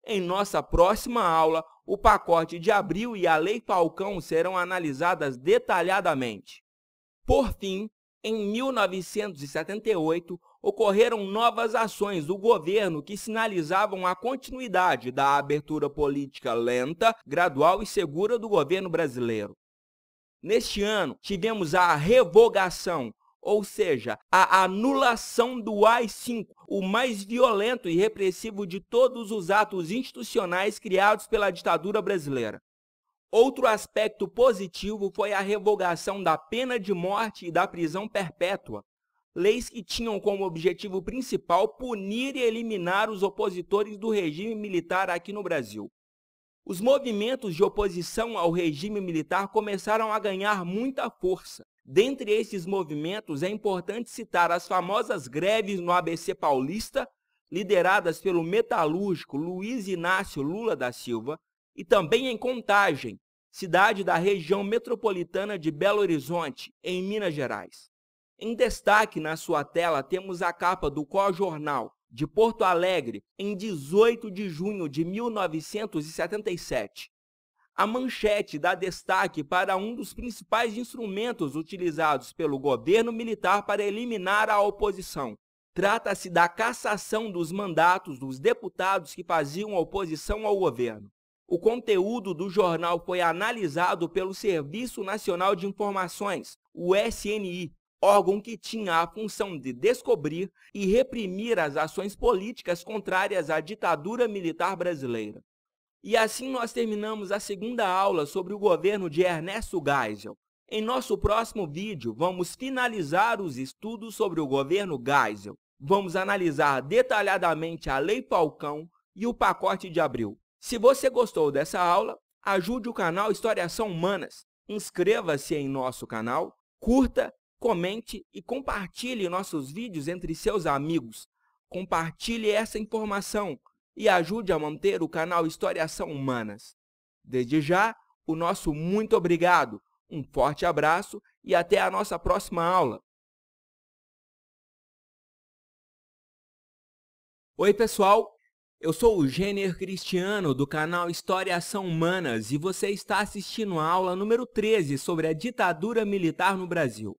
Em nossa próxima aula, o pacote de abril e a Lei Falcão serão analisadas detalhadamente. Por fim, em 1978, ocorreram novas ações do governo que sinalizavam a continuidade da abertura política lenta, gradual e segura do governo brasileiro. Neste ano, tivemos a revogação ou seja, a anulação do AI-5, o mais violento e repressivo de todos os atos institucionais criados pela ditadura brasileira. Outro aspecto positivo foi a revogação da pena de morte e da prisão perpétua, leis que tinham como objetivo principal punir e eliminar os opositores do regime militar aqui no Brasil. Os movimentos de oposição ao regime militar começaram a ganhar muita força. Dentre esses movimentos, é importante citar as famosas greves no ABC paulista, lideradas pelo metalúrgico Luiz Inácio Lula da Silva, e também em Contagem, cidade da região metropolitana de Belo Horizonte, em Minas Gerais. Em destaque na sua tela temos a capa do Qual Jornal, de Porto Alegre, em 18 de junho de 1977, a manchete dá destaque para um dos principais instrumentos utilizados pelo governo militar para eliminar a oposição. Trata-se da cassação dos mandatos dos deputados que faziam oposição ao governo. O conteúdo do jornal foi analisado pelo Serviço Nacional de Informações, o SNI, órgão que tinha a função de descobrir e reprimir as ações políticas contrárias à ditadura militar brasileira. E assim nós terminamos a segunda aula sobre o governo de Ernesto Geisel. Em nosso próximo vídeo, vamos finalizar os estudos sobre o governo Geisel. Vamos analisar detalhadamente a Lei Falcão e o pacote de abril. Se você gostou dessa aula, ajude o canal Historiação Humanas. Inscreva-se em nosso canal, curta, comente e compartilhe nossos vídeos entre seus amigos. Compartilhe essa informação e ajude a manter o canal Ação Humanas. Desde já, o nosso muito obrigado, um forte abraço e até a nossa próxima aula. Oi, pessoal! Eu sou o Gêner Cristiano, do canal Ação Humanas, e você está assistindo a aula número 13 sobre a ditadura militar no Brasil.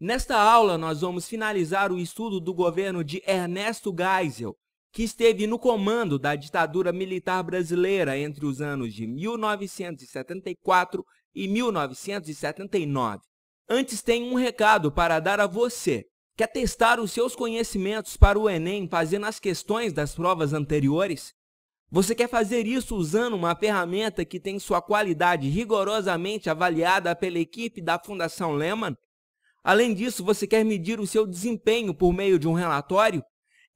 Nesta aula, nós vamos finalizar o estudo do governo de Ernesto Geisel, que esteve no comando da ditadura militar brasileira entre os anos de 1974 e 1979. Antes, tem um recado para dar a você. Quer é testar os seus conhecimentos para o Enem fazendo as questões das provas anteriores? Você quer fazer isso usando uma ferramenta que tem sua qualidade rigorosamente avaliada pela equipe da Fundação Lehman? Além disso, você quer medir o seu desempenho por meio de um relatório?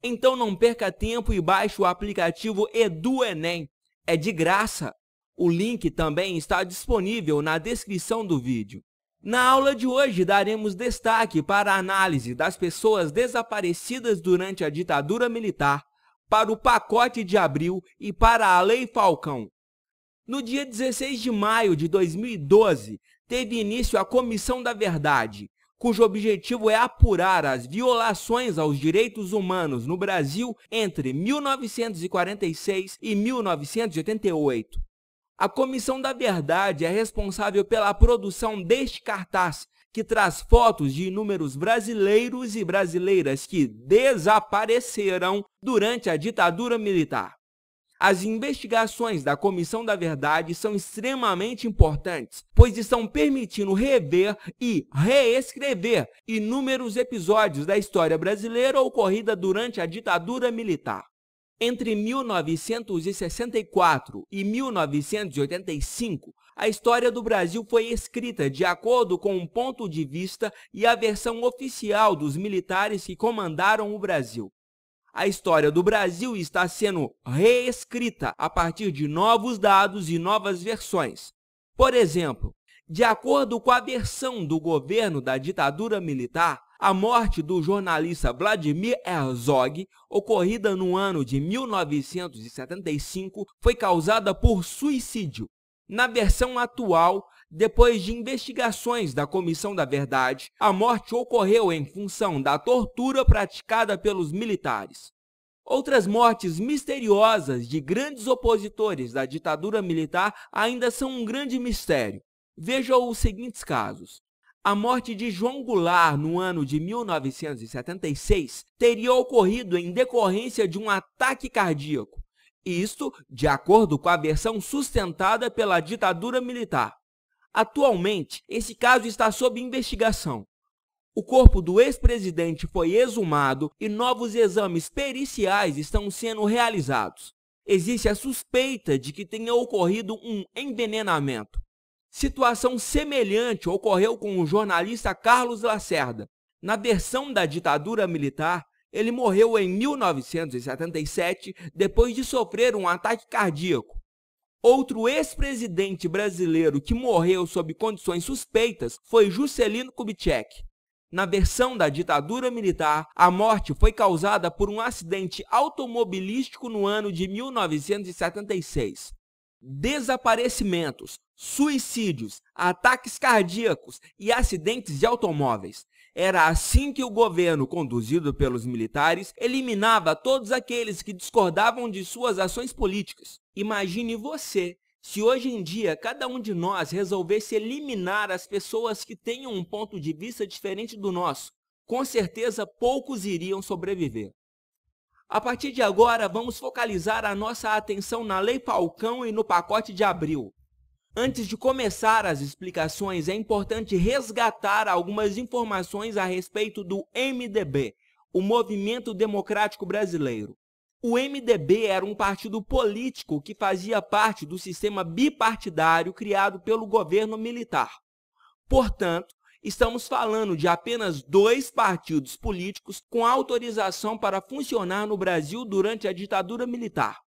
Então não perca tempo e baixe o aplicativo EduEnem. É de graça. O link também está disponível na descrição do vídeo. Na aula de hoje, daremos destaque para a análise das pessoas desaparecidas durante a ditadura militar, para o pacote de abril e para a Lei Falcão. No dia 16 de maio de 2012, teve início a Comissão da Verdade, cujo objetivo é apurar as violações aos direitos humanos no Brasil entre 1946 e 1988. A Comissão da Verdade é responsável pela produção deste cartaz, que traz fotos de inúmeros brasileiros e brasileiras que desapareceram durante a ditadura militar. As investigações da Comissão da Verdade são extremamente importantes, pois estão permitindo rever e reescrever inúmeros episódios da história brasileira ocorrida durante a ditadura militar. Entre 1964 e 1985, a história do Brasil foi escrita de acordo com o ponto de vista e a versão oficial dos militares que comandaram o Brasil a história do Brasil está sendo reescrita a partir de novos dados e novas versões. Por exemplo, de acordo com a versão do governo da ditadura militar, a morte do jornalista Vladimir Herzog, ocorrida no ano de 1975, foi causada por suicídio. Na versão atual, depois de investigações da Comissão da Verdade, a morte ocorreu em função da tortura praticada pelos militares. Outras mortes misteriosas de grandes opositores da ditadura militar ainda são um grande mistério. Veja os seguintes casos. A morte de João Goulart no ano de 1976 teria ocorrido em decorrência de um ataque cardíaco, isto de acordo com a versão sustentada pela ditadura militar. Atualmente, esse caso está sob investigação. O corpo do ex-presidente foi exumado e novos exames periciais estão sendo realizados. Existe a suspeita de que tenha ocorrido um envenenamento. Situação semelhante ocorreu com o jornalista Carlos Lacerda. Na versão da ditadura militar, ele morreu em 1977 depois de sofrer um ataque cardíaco. Outro ex-presidente brasileiro que morreu sob condições suspeitas foi Juscelino Kubitschek. Na versão da ditadura militar, a morte foi causada por um acidente automobilístico no ano de 1976. Desaparecimentos, suicídios, ataques cardíacos e acidentes de automóveis. Era assim que o governo, conduzido pelos militares, eliminava todos aqueles que discordavam de suas ações políticas. Imagine você se hoje em dia cada um de nós resolvesse eliminar as pessoas que tenham um ponto de vista diferente do nosso, com certeza poucos iriam sobreviver. A partir de agora, vamos focalizar a nossa atenção na Lei Falcão e no pacote de abril. Antes de começar as explicações, é importante resgatar algumas informações a respeito do MDB, o Movimento Democrático Brasileiro. O MDB era um partido político que fazia parte do sistema bipartidário criado pelo governo militar. Portanto, estamos falando de apenas dois partidos políticos com autorização para funcionar no Brasil durante a ditadura militar.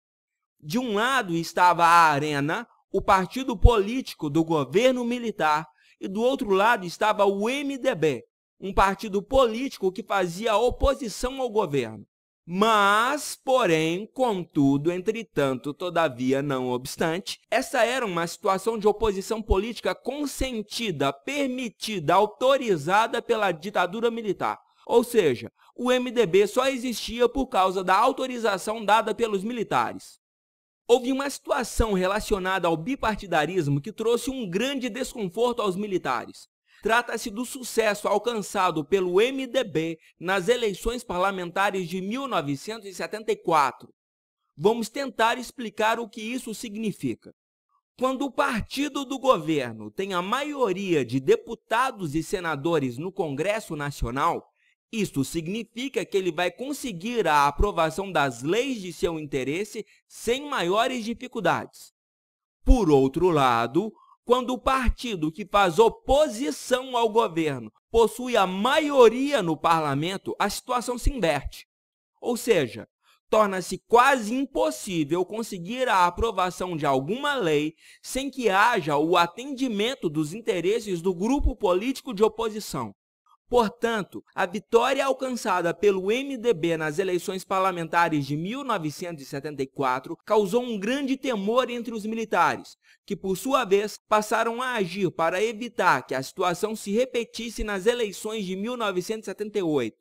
De um lado estava a Arena, o partido político do governo militar, e do outro lado estava o MDB, um partido político que fazia oposição ao governo. Mas, porém, contudo, entretanto, todavia, não obstante, essa era uma situação de oposição política consentida, permitida, autorizada pela ditadura militar. Ou seja, o MDB só existia por causa da autorização dada pelos militares. Houve uma situação relacionada ao bipartidarismo que trouxe um grande desconforto aos militares. Trata-se do sucesso alcançado pelo MDB nas eleições parlamentares de 1974. Vamos tentar explicar o que isso significa. Quando o partido do governo tem a maioria de deputados e senadores no Congresso Nacional, isto significa que ele vai conseguir a aprovação das leis de seu interesse sem maiores dificuldades. Por outro lado, quando o partido que faz oposição ao governo possui a maioria no parlamento, a situação se inverte. Ou seja, torna-se quase impossível conseguir a aprovação de alguma lei sem que haja o atendimento dos interesses do grupo político de oposição. Portanto, a vitória alcançada pelo MDB nas eleições parlamentares de 1974 causou um grande temor entre os militares, que por sua vez passaram a agir para evitar que a situação se repetisse nas eleições de 1978.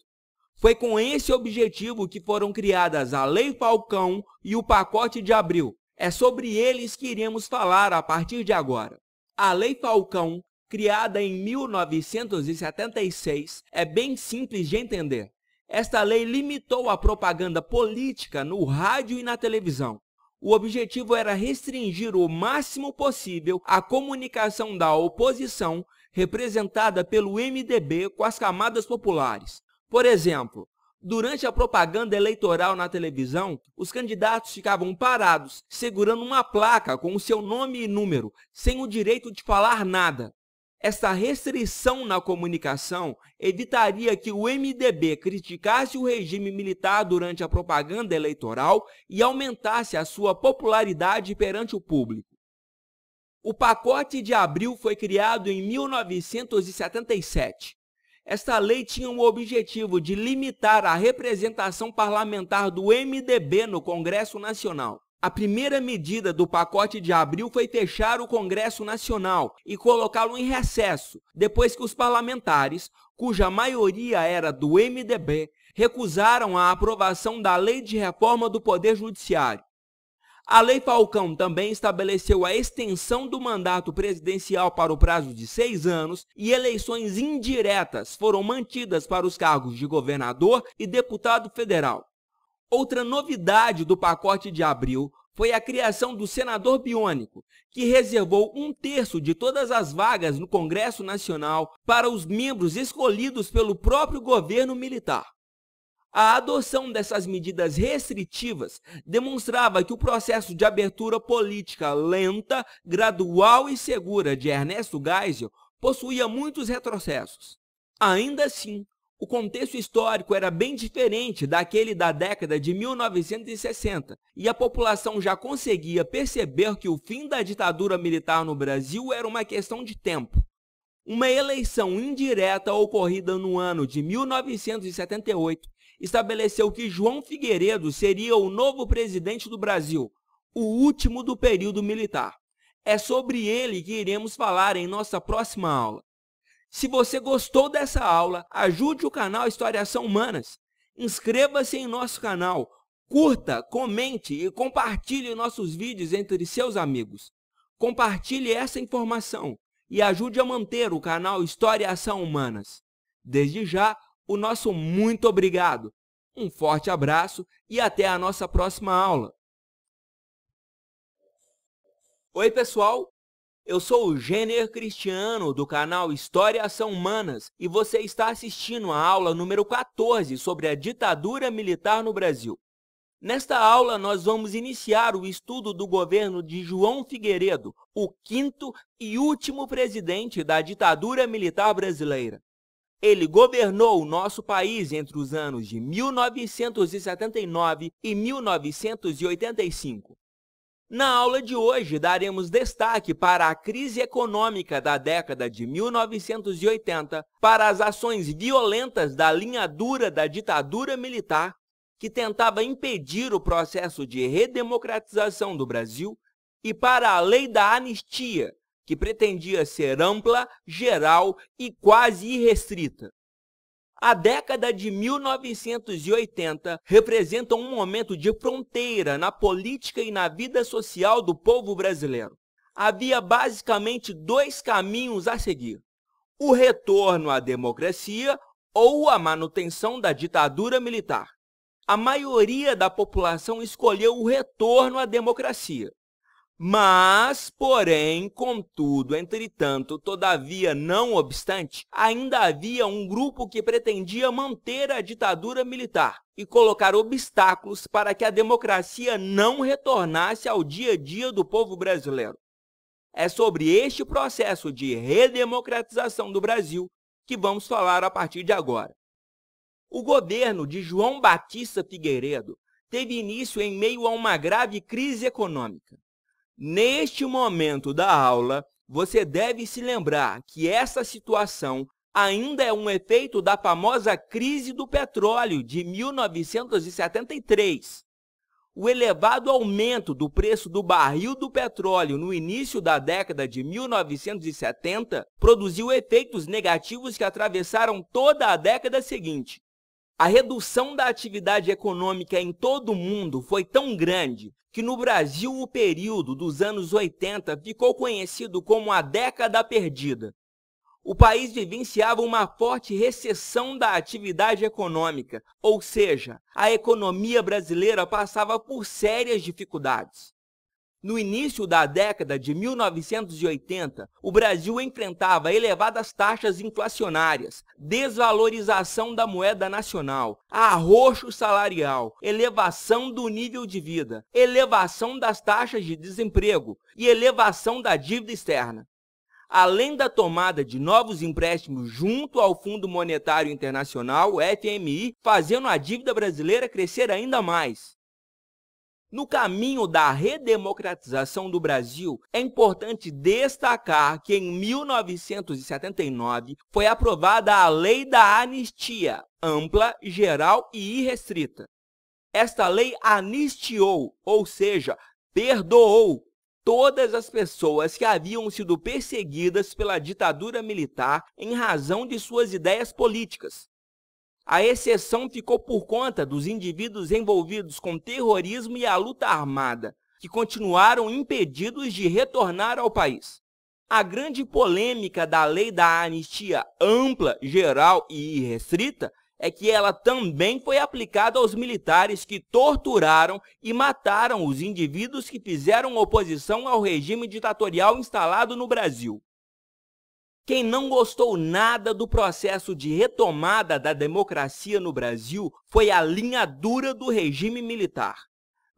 Foi com esse objetivo que foram criadas a Lei Falcão e o Pacote de Abril. É sobre eles que iremos falar a partir de agora. A Lei Falcão criada em 1976, é bem simples de entender. Esta lei limitou a propaganda política no rádio e na televisão. O objetivo era restringir o máximo possível a comunicação da oposição, representada pelo MDB, com as camadas populares. Por exemplo, Durante a propaganda eleitoral na televisão, os candidatos ficavam parados, segurando uma placa com o seu nome e número, sem o direito de falar nada. Essa restrição na comunicação evitaria que o MDB criticasse o regime militar durante a propaganda eleitoral e aumentasse a sua popularidade perante o público. O pacote de abril foi criado em 1977. Esta lei tinha o objetivo de limitar a representação parlamentar do MDB no Congresso Nacional. A primeira medida do pacote de abril foi fechar o Congresso Nacional e colocá-lo em recesso, depois que os parlamentares, cuja maioria era do MDB, recusaram a aprovação da Lei de Reforma do Poder Judiciário. A Lei Falcão também estabeleceu a extensão do mandato presidencial para o prazo de seis anos e eleições indiretas foram mantidas para os cargos de governador e deputado federal. Outra novidade do pacote de abril foi a criação do senador biônico, que reservou um terço de todas as vagas no Congresso Nacional para os membros escolhidos pelo próprio governo militar. A adoção dessas medidas restritivas demonstrava que o processo de abertura política lenta, gradual e segura de Ernesto Geisel possuía muitos retrocessos. Ainda assim, o contexto histórico era bem diferente daquele da década de 1960, e a população já conseguia perceber que o fim da ditadura militar no Brasil era uma questão de tempo. Uma eleição indireta ocorrida no ano de 1978 estabeleceu que João Figueiredo seria o novo presidente do Brasil, o último do período militar. É sobre ele que iremos falar em nossa próxima aula. Se você gostou dessa aula, ajude o canal Historiação Humanas. Inscreva-se em nosso canal, curta, comente e compartilhe nossos vídeos entre seus amigos. Compartilhe essa informação e ajude a manter o canal Historiação Humanas. Desde já, o nosso muito obrigado. Um forte abraço e até a nossa próxima aula. Oi, pessoal! Eu sou o Gêner Cristiano, do canal História Ação Humanas, e você está assistindo a aula número 14 sobre a ditadura militar no Brasil. Nesta aula, nós vamos iniciar o estudo do governo de João Figueiredo, o quinto e último presidente da ditadura militar brasileira. Ele governou o nosso país entre os anos de 1979 e 1985. Na aula de hoje, daremos destaque para a crise econômica da década de 1980, para as ações violentas da linha dura da ditadura militar, que tentava impedir o processo de redemocratização do Brasil, e para a lei da anistia, que pretendia ser ampla, geral e quase irrestrita. A década de 1980 representa um momento de fronteira na política e na vida social do povo brasileiro. Havia basicamente dois caminhos a seguir: o retorno à democracia ou a manutenção da ditadura militar. A maioria da população escolheu o retorno à democracia. Mas, porém, contudo, entretanto, todavia, não obstante, ainda havia um grupo que pretendia manter a ditadura militar e colocar obstáculos para que a democracia não retornasse ao dia a dia do povo brasileiro. É sobre este processo de redemocratização do Brasil que vamos falar a partir de agora. O governo de João Batista Figueiredo teve início em meio a uma grave crise econômica. Neste momento da aula, você deve se lembrar que essa situação ainda é um efeito da famosa crise do petróleo de 1973. O elevado aumento do preço do barril do petróleo no início da década de 1970 produziu efeitos negativos que atravessaram toda a década seguinte. A redução da atividade econômica em todo o mundo foi tão grande que no Brasil o período dos anos 80 ficou conhecido como a década perdida. O país vivenciava uma forte recessão da atividade econômica, ou seja, a economia brasileira passava por sérias dificuldades. No início da década de 1980, o Brasil enfrentava elevadas taxas inflacionárias, desvalorização da moeda nacional, arroxo salarial, elevação do nível de vida, elevação das taxas de desemprego e elevação da dívida externa. Além da tomada de novos empréstimos junto ao Fundo Monetário Internacional, FMI, fazendo a dívida brasileira crescer ainda mais. No caminho da redemocratização do Brasil, é importante destacar que em 1979 foi aprovada a Lei da Anistia, ampla, geral e irrestrita. Esta lei anistiou, ou seja, perdoou todas as pessoas que haviam sido perseguidas pela ditadura militar em razão de suas ideias políticas, a exceção ficou por conta dos indivíduos envolvidos com terrorismo e a luta armada, que continuaram impedidos de retornar ao país. A grande polêmica da lei da anistia ampla, geral e irrestrita é que ela também foi aplicada aos militares que torturaram e mataram os indivíduos que fizeram oposição ao regime ditatorial instalado no Brasil. Quem não gostou nada do processo de retomada da democracia no Brasil foi a linha dura do regime militar.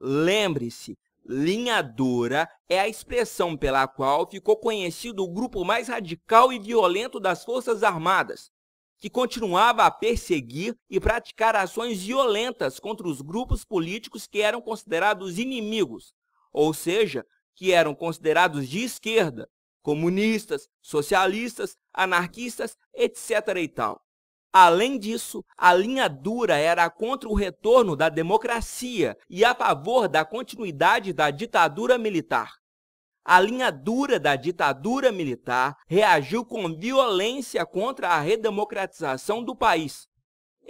Lembre-se, linha dura é a expressão pela qual ficou conhecido o grupo mais radical e violento das Forças Armadas, que continuava a perseguir e praticar ações violentas contra os grupos políticos que eram considerados inimigos, ou seja, que eram considerados de esquerda, comunistas, socialistas, anarquistas, etc. e tal. Além disso, a linha dura era contra o retorno da democracia e a favor da continuidade da ditadura militar. A linha dura da ditadura militar reagiu com violência contra a redemocratização do país,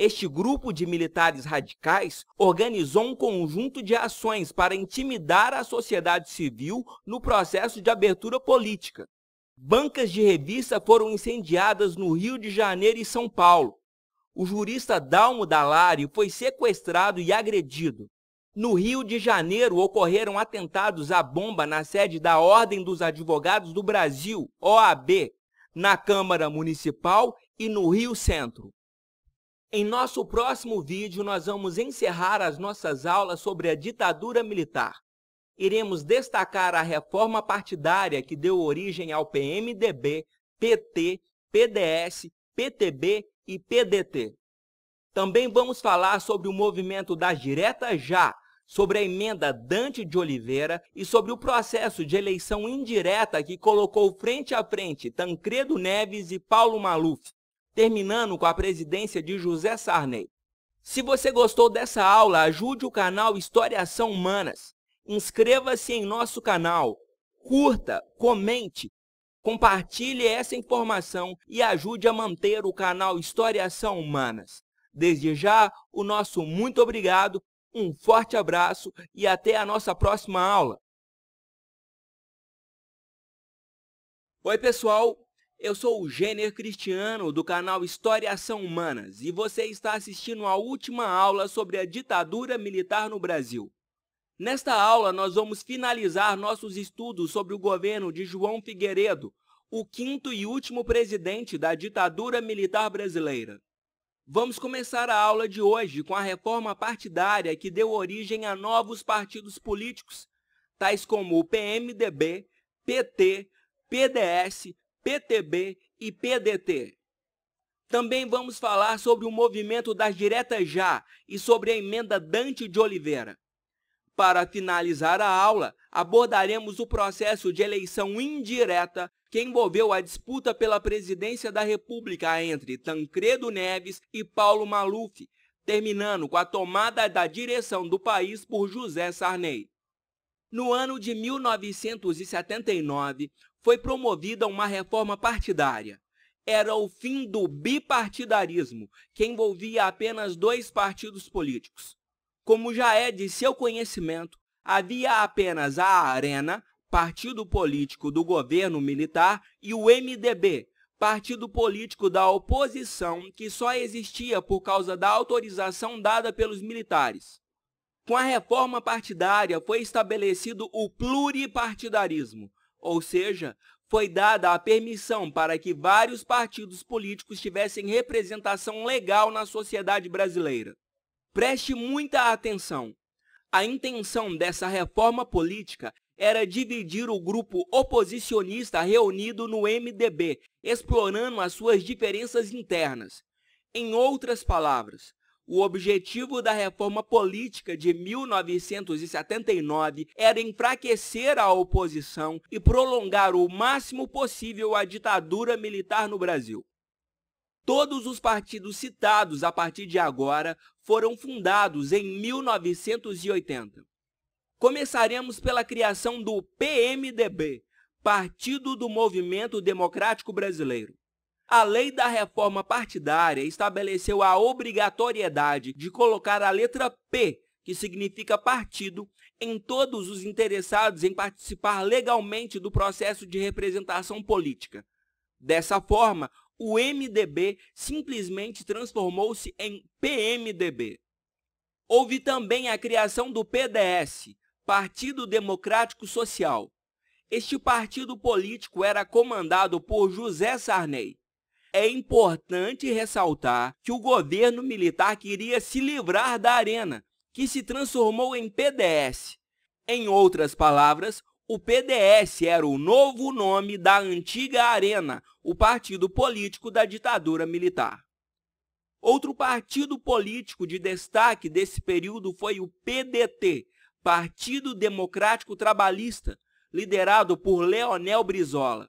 este grupo de militares radicais organizou um conjunto de ações para intimidar a sociedade civil no processo de abertura política. Bancas de revista foram incendiadas no Rio de Janeiro e São Paulo. O jurista Dalmo Dalari foi sequestrado e agredido. No Rio de Janeiro ocorreram atentados à bomba na sede da Ordem dos Advogados do Brasil, OAB, na Câmara Municipal e no Rio Centro. Em nosso próximo vídeo, nós vamos encerrar as nossas aulas sobre a ditadura militar. Iremos destacar a reforma partidária que deu origem ao PMDB, PT, PDS, PTB e PDT. Também vamos falar sobre o movimento das diretas já, sobre a emenda Dante de Oliveira e sobre o processo de eleição indireta que colocou frente a frente Tancredo Neves e Paulo Maluf terminando com a presidência de José Sarney. Se você gostou dessa aula, ajude o canal História Ação Humanas. Inscreva-se em nosso canal, curta, comente, compartilhe essa informação e ajude a manter o canal História Ação Humanas. Desde já, o nosso muito obrigado, um forte abraço e até a nossa próxima aula. Oi, pessoal! Eu sou o Gêner Cristiano, do canal História Ação Humanas, e você está assistindo a última aula sobre a ditadura militar no Brasil. Nesta aula, nós vamos finalizar nossos estudos sobre o governo de João Figueiredo, o quinto e último presidente da ditadura militar brasileira. Vamos começar a aula de hoje com a reforma partidária que deu origem a novos partidos políticos, tais como o PMDB, PT, PDS, PTB e PDT. Também vamos falar sobre o movimento das diretas já e sobre a emenda Dante de Oliveira. Para finalizar a aula, abordaremos o processo de eleição indireta que envolveu a disputa pela presidência da República entre Tancredo Neves e Paulo Maluf, terminando com a tomada da direção do país por José Sarney. No ano de 1979, foi promovida uma reforma partidária. Era o fim do bipartidarismo, que envolvia apenas dois partidos políticos. Como já é de seu conhecimento, havia apenas a Arena, partido político do governo militar, e o MDB, partido político da oposição que só existia por causa da autorização dada pelos militares. Com a reforma partidária foi estabelecido o pluripartidarismo, ou seja, foi dada a permissão para que vários partidos políticos tivessem representação legal na sociedade brasileira. Preste muita atenção. A intenção dessa reforma política era dividir o grupo oposicionista reunido no MDB, explorando as suas diferenças internas. Em outras palavras, o objetivo da reforma política de 1979 era enfraquecer a oposição e prolongar o máximo possível a ditadura militar no Brasil. Todos os partidos citados a partir de agora foram fundados em 1980. Começaremos pela criação do PMDB, Partido do Movimento Democrático Brasileiro. A lei da reforma partidária estabeleceu a obrigatoriedade de colocar a letra P, que significa partido, em todos os interessados em participar legalmente do processo de representação política. Dessa forma, o MDB simplesmente transformou-se em PMDB. Houve também a criação do PDS, Partido Democrático Social. Este partido político era comandado por José Sarney, é importante ressaltar que o governo militar queria se livrar da arena, que se transformou em PDS. Em outras palavras, o PDS era o novo nome da antiga Arena, o partido político da ditadura militar. Outro partido político de destaque desse período foi o PDT, Partido Democrático Trabalhista, liderado por Leonel Brizola.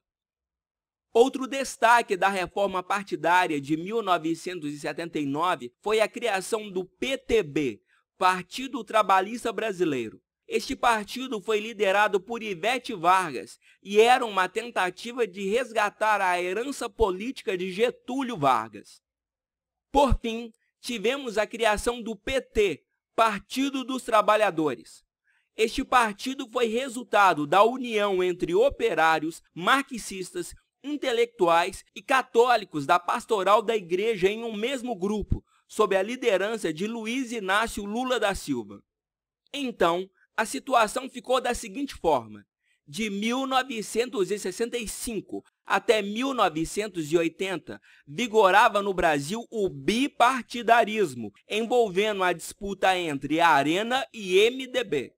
Outro destaque da reforma partidária de 1979 foi a criação do PTB, Partido Trabalhista Brasileiro. Este partido foi liderado por Ivete Vargas e era uma tentativa de resgatar a herança política de Getúlio Vargas. Por fim, tivemos a criação do PT, Partido dos Trabalhadores. Este partido foi resultado da união entre operários, marxistas, intelectuais e católicos da pastoral da igreja em um mesmo grupo, sob a liderança de Luiz Inácio Lula da Silva. Então, a situação ficou da seguinte forma. De 1965 até 1980, vigorava no Brasil o bipartidarismo, envolvendo a disputa entre a Arena e MDB.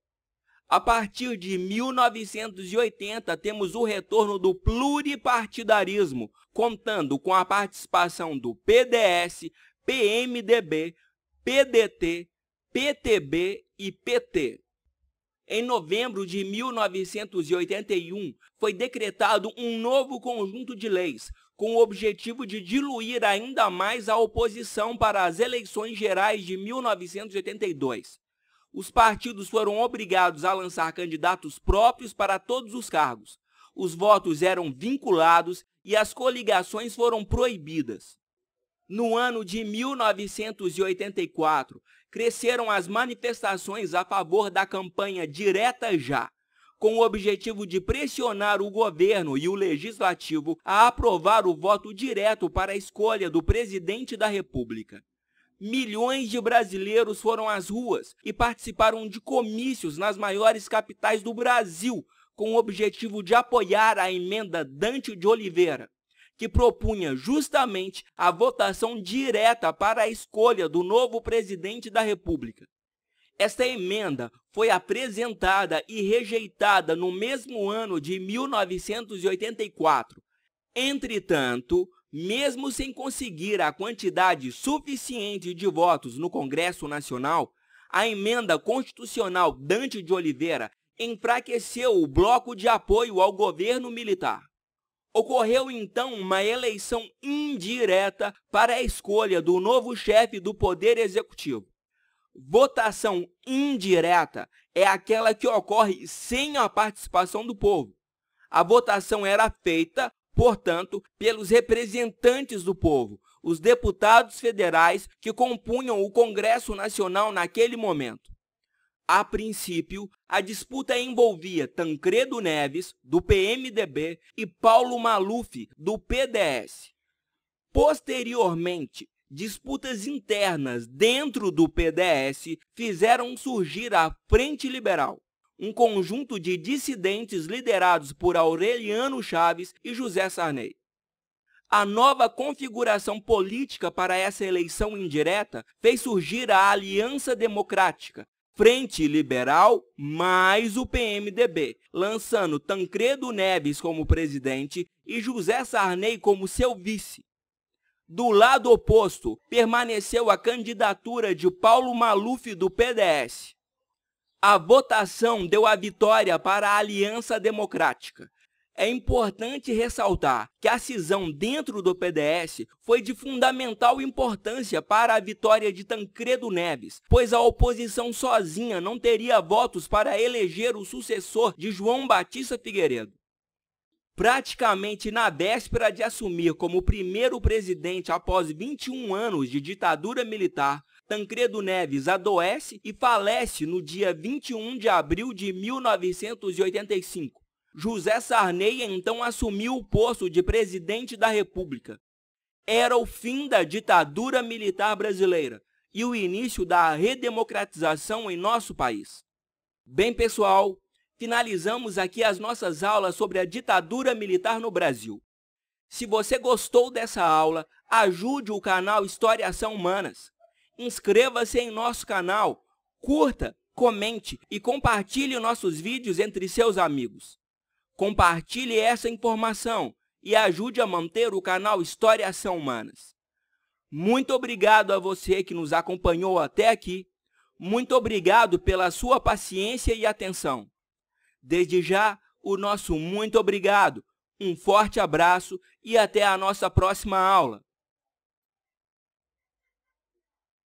A partir de 1980, temos o retorno do pluripartidarismo, contando com a participação do PDS, PMDB, PDT, PTB e PT. Em novembro de 1981, foi decretado um novo conjunto de leis, com o objetivo de diluir ainda mais a oposição para as eleições gerais de 1982 os partidos foram obrigados a lançar candidatos próprios para todos os cargos. Os votos eram vinculados e as coligações foram proibidas. No ano de 1984, cresceram as manifestações a favor da campanha Direta Já, com o objetivo de pressionar o governo e o legislativo a aprovar o voto direto para a escolha do presidente da República milhões de brasileiros foram às ruas e participaram de comícios nas maiores capitais do Brasil, com o objetivo de apoiar a emenda Dante de Oliveira, que propunha justamente a votação direta para a escolha do novo presidente da República. Esta emenda foi apresentada e rejeitada no mesmo ano de 1984. Entretanto, mesmo sem conseguir a quantidade suficiente de votos no Congresso Nacional, a emenda constitucional Dante de Oliveira enfraqueceu o bloco de apoio ao governo militar. Ocorreu então uma eleição indireta para a escolha do novo chefe do Poder Executivo. Votação indireta é aquela que ocorre sem a participação do povo. A votação era feita portanto, pelos representantes do povo, os deputados federais que compunham o Congresso Nacional naquele momento. A princípio, a disputa envolvia Tancredo Neves, do PMDB, e Paulo Maluf, do PDS. Posteriormente, disputas internas dentro do PDS fizeram surgir a Frente Liberal um conjunto de dissidentes liderados por Aureliano Chaves e José Sarney. A nova configuração política para essa eleição indireta fez surgir a Aliança Democrática, Frente Liberal mais o PMDB, lançando Tancredo Neves como presidente e José Sarney como seu vice. Do lado oposto, permaneceu a candidatura de Paulo Maluf do PDS. A votação deu a vitória para a Aliança Democrática. É importante ressaltar que a cisão dentro do PDS foi de fundamental importância para a vitória de Tancredo Neves, pois a oposição sozinha não teria votos para eleger o sucessor de João Batista Figueiredo. Praticamente na véspera de assumir como primeiro presidente após 21 anos de ditadura militar, Tancredo Neves adoece e falece no dia 21 de abril de 1985. José Sarney então assumiu o posto de presidente da República. Era o fim da ditadura militar brasileira e o início da redemocratização em nosso país. Bem, pessoal, finalizamos aqui as nossas aulas sobre a ditadura militar no Brasil. Se você gostou dessa aula, ajude o canal História Ação Humanas inscreva-se em nosso canal, curta, comente e compartilhe nossos vídeos entre seus amigos. Compartilhe essa informação e ajude a manter o canal História Ação Humanas. Muito obrigado a você que nos acompanhou até aqui. Muito obrigado pela sua paciência e atenção. Desde já, o nosso muito obrigado, um forte abraço e até a nossa próxima aula.